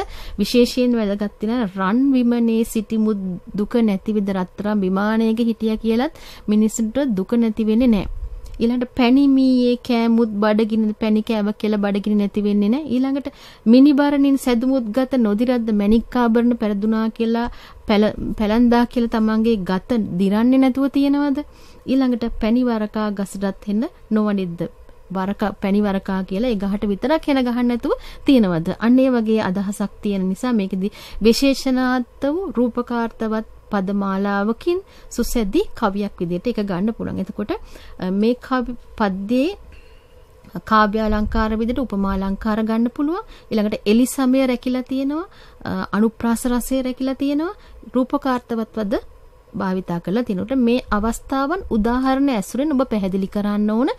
Speaker 2: විශේෂයෙන් වැදගත් තියෙන රන් විමනේ සිටිමු දුක නැති විද රත්තරන් විමානයක හිටියා කියලත් මිනිස්සුන්ට දුක නැති වෙන්නේ නැහැ. ඊළඟට පැණිමීයේ කෑමුත් බඩගිනි පැණි කෑව කියලා බඩගිනි නැති වෙන්නේ නැහැ. ඊළඟට මිනිබරණින් සැදුමුත් ගත නොදිරද්ද මණික්කාභරණ පෙරදුනා කියලා පැලන්දා කියලා තමන්ගේ ගත දිරන්නේ නැතුව තියනවද? ඊළඟට පැණි වරකා ගසටත් හෙන්න නොවනිද්ද වරක පැණි වරකා කියලා ඒ ගහට විතරක් හෙන ගහන්න නැතුව තියනවද අන්න ඒ වගේ අදහසක් තියෙන නිසා මේකෙදි විශේෂණාර්ථ වූ රූපකාර්ථවත් පදමාලාවකින් සුසැදි කවියක් විදිහට ඒක ගන්න පුළුවන්. එතකොට මේ කවි පද්‍යයේ කාව්‍ය අලංකාර විදිහට උපමා අලංකාර ගන්න පුළුවන්. ඊළඟට එලි සමය රැකිලා තියෙනවා. අනුප්‍රාස රසය රැකිලා තියෙනවා. රූපකාර්තවත්වද භාවිතා කරලා තිනුට මේ අවස්ථාවන් උදාහරණ ඇසුරෙන් ඔබ පැහැදිලි කරන්න ඕන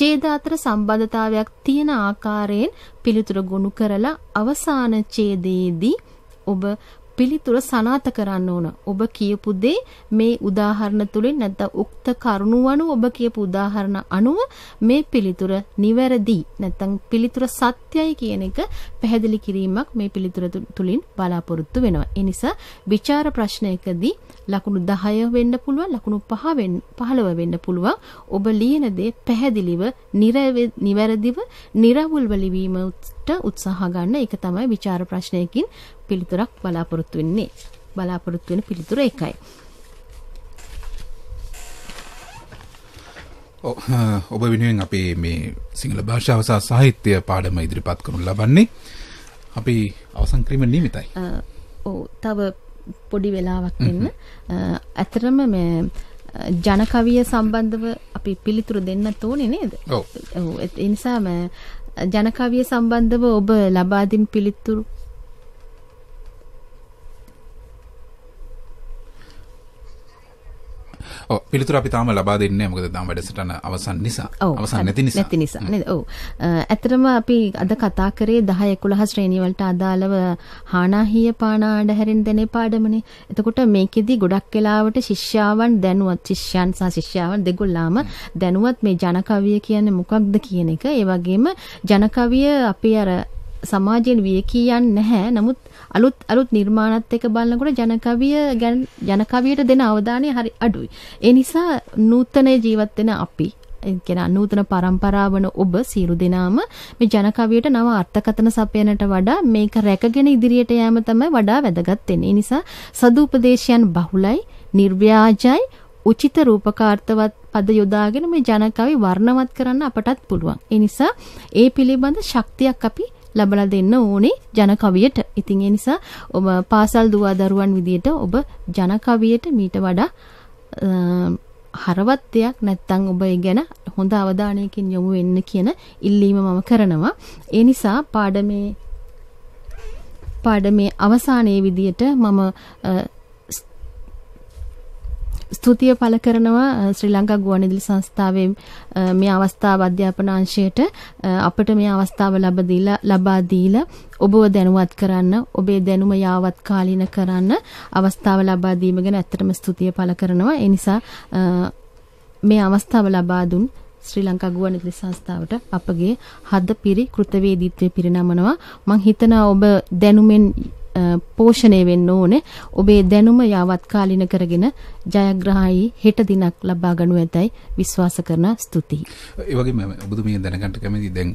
Speaker 2: ඡේදාතර සම්බන්ධතාවයක් තියෙන ආකාරයෙන් පිළිතුරු ගොනු කරලා අවසාන ඡේදයේදී ඔබ පිළිතුර සනාථ කරන්න ඕන. ඔබ කියපු දේ මේ උදාහරණ තුලින් නැත්නම් උක්ත කරුණුවණු ඔබ කියපු උදාහරණ අනුව මේ පිළිතුර නිවැරදි නැත්නම් පිළිතුර සත්‍යයි කියන එක පැහැදිලි කිරීමක් මේ පිළිතුර තුලින් බලාපොරොත්තු වෙනවා. ඒ නිසා ਵਿਚාර ප්‍රශ්නයකදී ලකුණු 10 වෙන්න පුළුවන්, ලකුණු 5 වෙන්න 15 වෙන්න පුළුවන්. ඔබ ලියන දේ පැහැදිලිව, නිවැරදිව, නිරවුල්ව ලිවීම ගන්න උත්සාහ ගන්න. ඒක තමයි ਵਿਚාර ප්‍රශ්නයකින් පිළිතුරක් බලාපොරොත්තු වෙන්නේ. බලාපොරොත්තු වෙන පිළිතුර ඒකයි.
Speaker 1: ඔබ වෙනුවෙන් අපේ මේ සිංහල භාෂාව සහ සාහිත්‍ය පාඩම ඉදිරිපත් කරනු ලබන්නේ අපි අවසන් කිරීම නියමිතයි.
Speaker 2: ඔව් තව පොඩි වෙලාවක් වෙන්න. ඇතරම මේ ජනකවිය සම්බන්ධව අපි පිළිතුරු දෙන්න තෝනේ නේද? ඔව්. ඒ නිසා ජනකවිය සම්බන්ධව ඔබ ලබා පිළිතුරු
Speaker 1: ඔව් පිළිතුර අපි තාම ලබා දෙන්නේ මොකද තාම වැඩසටහන අවසන් නිසා අවසන් නැති නිසා නැති
Speaker 2: නිසා නේද ඔව් ඇත්තටම අපි අද කතා කරේ 10 11 ශ්‍රේණිය වලට අදාළව හානාහිය පානාඩ හැරෙන්න දෙන පාඩමනේ එතකොට මේකෙදි ගොඩක් වෙලාවට ශිෂ්‍යාවන් දැනුවත් ශිෂ්‍යයන් සහ ශිෂ්‍යාවන් දෙගොල්ලාම දැනුවත් මේ ජනකවිය කියන්නේ මොකක්ද කියන එක ඒ වගේම ජනකවිය අපි අර සමාජයෙන් වියකියන්නේ නැහැ. නමුත් අලුත් අලුත් නිර්මාණත් එක්ක බලනකොට ජනකවිය ගැන ජනකවියට දෙන අවධානය හරි අඩුයි. ඒ නිසා නූතන ජීවත් වෙන අපි කියන නූතන પરම්පරාවන ඔබ සියලු දෙනාම මේ ජනකවියට නව අර්ථකථන සපයනට වඩා මේක රැකගෙන ඉදිරියට යෑම තමයි වඩා වැදගත් වෙන්නේ. ඒ නිසා සදුපදේශයන් බහුලයි, නිර්ව්‍යාජයි, උචිත රූපකාර්ථවත් පද යොදාගෙන මේ ජනකවි වර්ණවත් කරන්න අපටත් පුළුවන්. ඒ නිසා ඒ පිළිබඳ ශක්තියක් අපි ලබලා දෙන්න ඕනේ ජන කවියට. ඉතින් ඒ නිසා ඔබ පාසල් දුවා දරුවන් විදියට ඔබ ජන කවියට මීට වඩා හරවත් දෙයක් නැත්නම් ඔබ ඒ ගැන හොඳ අවධානයකින් යොමු වෙන්න කියන ඉල්ලීම මම කරනවා. ඒ නිසා පාඩමේ පාඩමේ අවසානයේ විදියට මම ස්තුතිය පළ කරනවා ශ්‍රී ලංකා ගුවන්විදුලි සංස්ථාවේ මේ අවස්ථාව අධ්‍යාපන අංශයට අපිට මේ අවස්ථාව ලබා දීලා ලබා දීලා ඔබව දැනුවත් කරන්න ඔබේ දැනුම යාවත් කාලීන කරන්න අවස්ථාව ලබා දීම ගැන ඇත්තටම ස්තුතිය පළ කරනවා ඒ නිසා මේ අවස්ථාව ලබා දුන් ශ්‍රී ලංකා ගුවන්විදුලි සංස්ථාවට අපගේ හදපිරි කෘතවේදීත්වය පිරිනමනවා මං හිතනවා ඔබ දැනුමෙන් පෝෂණය වෙන්න ඕනේ. ඔබේ දැනුම යවත්කාලින කරගෙන ජයග්‍රහයි හෙට දිනක් ලබා ගනු ඇතයි විශ්වාස කරන ස්තුතියි.
Speaker 1: ඒ වගේම ඔබතුමිය දැනගන්න කැමති දැන්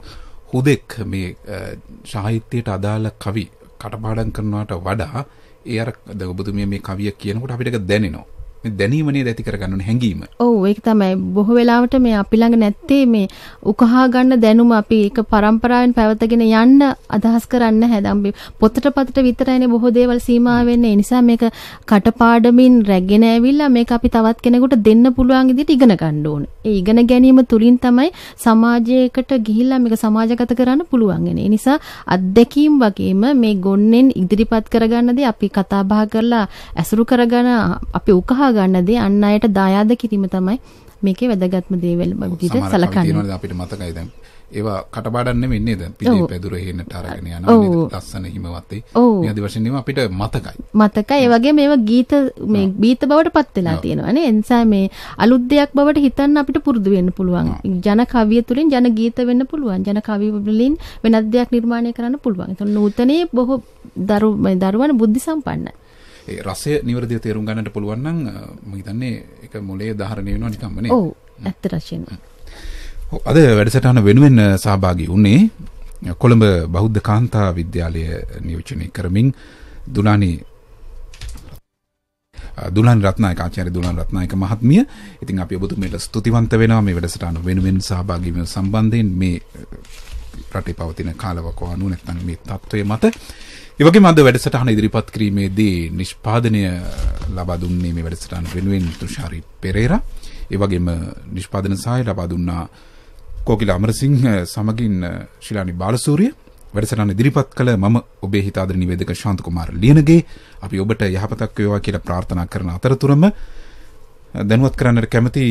Speaker 1: හුදෙක් මේ සාහිත්‍යයට අදාළ කවි කටපාඩම් කරනවට වඩා ඒ අර ඔබතුමිය මේ කවිය කියනකොට අපිට ඒක දැනෙනවා. මේ දැනීම නේද ඇති කරගන්න ඕනේ හැඟීම.
Speaker 2: ඔව් ඒක තමයි බොහෝ වෙලාවට මේ අපි ළඟ නැත්තේ මේ උකහා ගන්න දැනුම අපි ඒක પરම්පරාවෙන් පැවතගෙන යන්න අදහස් කරන්න හැදම් පොතට පතට විතරයිනේ බොහෝ දේවල් සීමා වෙන්නේ. නිසා මේක කටපාඩමින් රැගෙන ඇවිල්ලා මේක අපි තවත් කෙනෙකුට දෙන්න පුළුවන් විදිහට ඉගෙන ගන්න ඕනේ. ඒ ඉගෙන ගැනීම තුලින් තමයි සමාජයකට ගිහිල්ලා මේක සමාජගත කරන්න පුළුවන් වෙන්නේ. ඒ නිසා අත්දැකීම් වගේම මේ ගොන්නෙන් ඉදිරිපත් කරගන්න දේ අපි කතා බහ කරලා ඇසුරු කරගෙන අපි උකහා උපදවා ගන්න දේ අන් අයට දායාද කිරීම තමයි මේකේ වැදගත්ම දේ විදිහට සලකන්නේ.
Speaker 1: අපිට මතකයි දැන් ඒවා කටපාඩම් නෙමෙයි නේද? පිටේ පැදුර හේනට අරගෙන යනවා නේද? ලස්සන හිමවත්තේ. මේ ආදි වශයෙන් මේවා අපිට මතකයි.
Speaker 2: මතකයි. ඒ වගේ මේවා ගීත මේ ගීත බවට පත් වෙලා තියෙනවා නේ. එනිසා මේ අලුත් දෙයක් බවට හිතන්න අපිට පුරුදු වෙන්න පුළුවන්. ජන කවිය තුලින් ජන ගීත වෙන්න පුළුවන්. ජන කවිය වලින් වෙනත් දෙයක් නිර්මාණය කරන්න පුළුවන්. ඒක නූතනයේ බොහෝ දරුවන් බුද්ධි සම්පන්නයි.
Speaker 1: ඒ රසය නිවැරදිව තේරුම් ගන්නට පුළුවන් නම් මම හිතන්නේ ඒක මොලේ ධාරණය වෙනවා නිකම්ම නේ. ඔව් ඇත්ත වශයෙන්ම. අද වැඩසටහන වෙනුවෙන් සහභාගී වුණේ කොළඹ බෞද්ධ කාන්තා විද්‍යාලය නියෝජනය කරමින් දුලානි දුලන් රත්නායක ආචාර්ය දුලන් රත්නායක මහත්මිය. ඉතින් අපි ඔබතුමීට ස්තුතිවන්ත වෙනවා මේ වැඩසටහන වෙනුවෙන් සහභාගී වීම සම්බන්ධයෙන් මේ රටේ පවතින කාලවකවානුව නැත්නම් මේ තත්ත්වය මත ඒ වගේම අද වැඩසටහන ඉදිරිපත් කිරීමේදී නිෂ්පාදනය ලබා දුන්නේ මේ වැඩසටහන වෙනුවෙන් තුෂාරි පෙරේරා. ඒ වගේම නිෂ්පාදන සහාය ලබා දුන්නා කෝකිල අමරසිංහ සමගින් ශිලානි බාලසූරිය. වැඩසටහන ඉදිරිපත් කළ මම ඔබේ හිතාදර නිවේදක ශාන්ත කුමාර ලියනගේ අපි ඔබට යහපතක් වේවා කියලා ප්‍රාර්ථනා කරන අතරතුරම දැනුවත් කරන්නට කැමති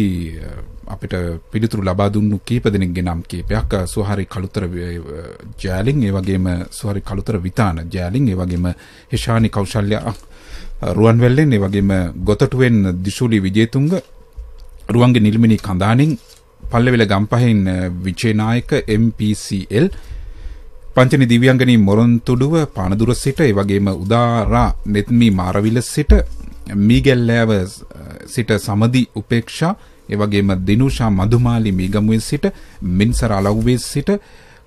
Speaker 1: අපිට පිළිතුරු ලබා දුන්නු කීප දෙනෙක්ගේ නම් කීපයක් සුහරි කළුතර ජෑලින් ඒ වගේම සුහරි කළුතර විතාන ජෑලින් ඒ වගේම හිෂානි කෞශල්‍ය රුවන්වැල්ලෙන් ඒ වගේම ගොතටුවෙන් දිශූලි විජේතුංග රුවන්ගේ නිල්මිනි කඳානින් පල්ලෙවිල ගම්පහෙන් විජේනායක MPCL පංචනි දිව්‍යංගනී මොරොන්තුඩුව පානදුර සිට ඒ වගේම උදාරා නෙත්මි මාරවිල සිට මීගැල්ලෑව සිට සමදි උපේක්ෂා එවගේම දිනුෂා මధుමාලි මීගමුවේ සිට මින්සර අලව්වේ සිට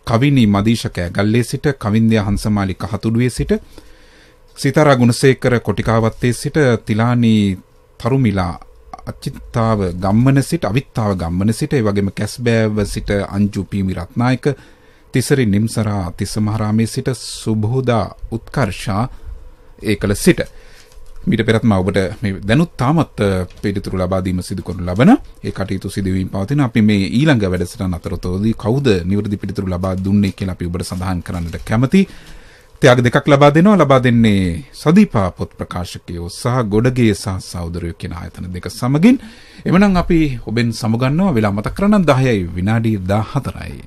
Speaker 1: කවිනී මදීෂකය ගල්ලේ සිට කවින්දය හංසමාලි කහතුඩුවේ සිට සිතාරා ගුණසේකර කොටිකාවත්තේ සිට තිලානී තරුමිලා අචිත්තාව ගම්මන සිට අවිත්තාව ගම්මන සිට ඒ වගේම කැස්බෑව සිට අංජු පීමි රත්නායක තිසරි නිම්සරා තිස්සමහරාමේ සිට සුබෝදා උත්කර්ෂා ඒකල සිට මීට පෙරත්ම ඔබට මේ දැනුත් තාමත් පිළිතුරු ලබා දීම සිදු කරනු ලබන ඒ කටයුතු සිදුවීම් පවතින අපි මේ ඊළඟ වැඩසටහන අතරතුරදී කවුද නිවැරදි පිළිතුරු ලබා දුන්නේ කියලා අපි ඔබට සඳහන් කරන්නට කැමැති ත්‍යාග දෙකක් ලබා දෙනවා ලබා දෙන්නේ සදීපා පොත් ප්‍රකාශකයෝ සහ ගොඩගේ සහ සහෝදරයෝ කියන ආයතන දෙක සමගින් එමනම් අපි ඔබෙන් සමුගන්නවා වෙලා මතක් කරනම් 10යි විනාඩි 14යි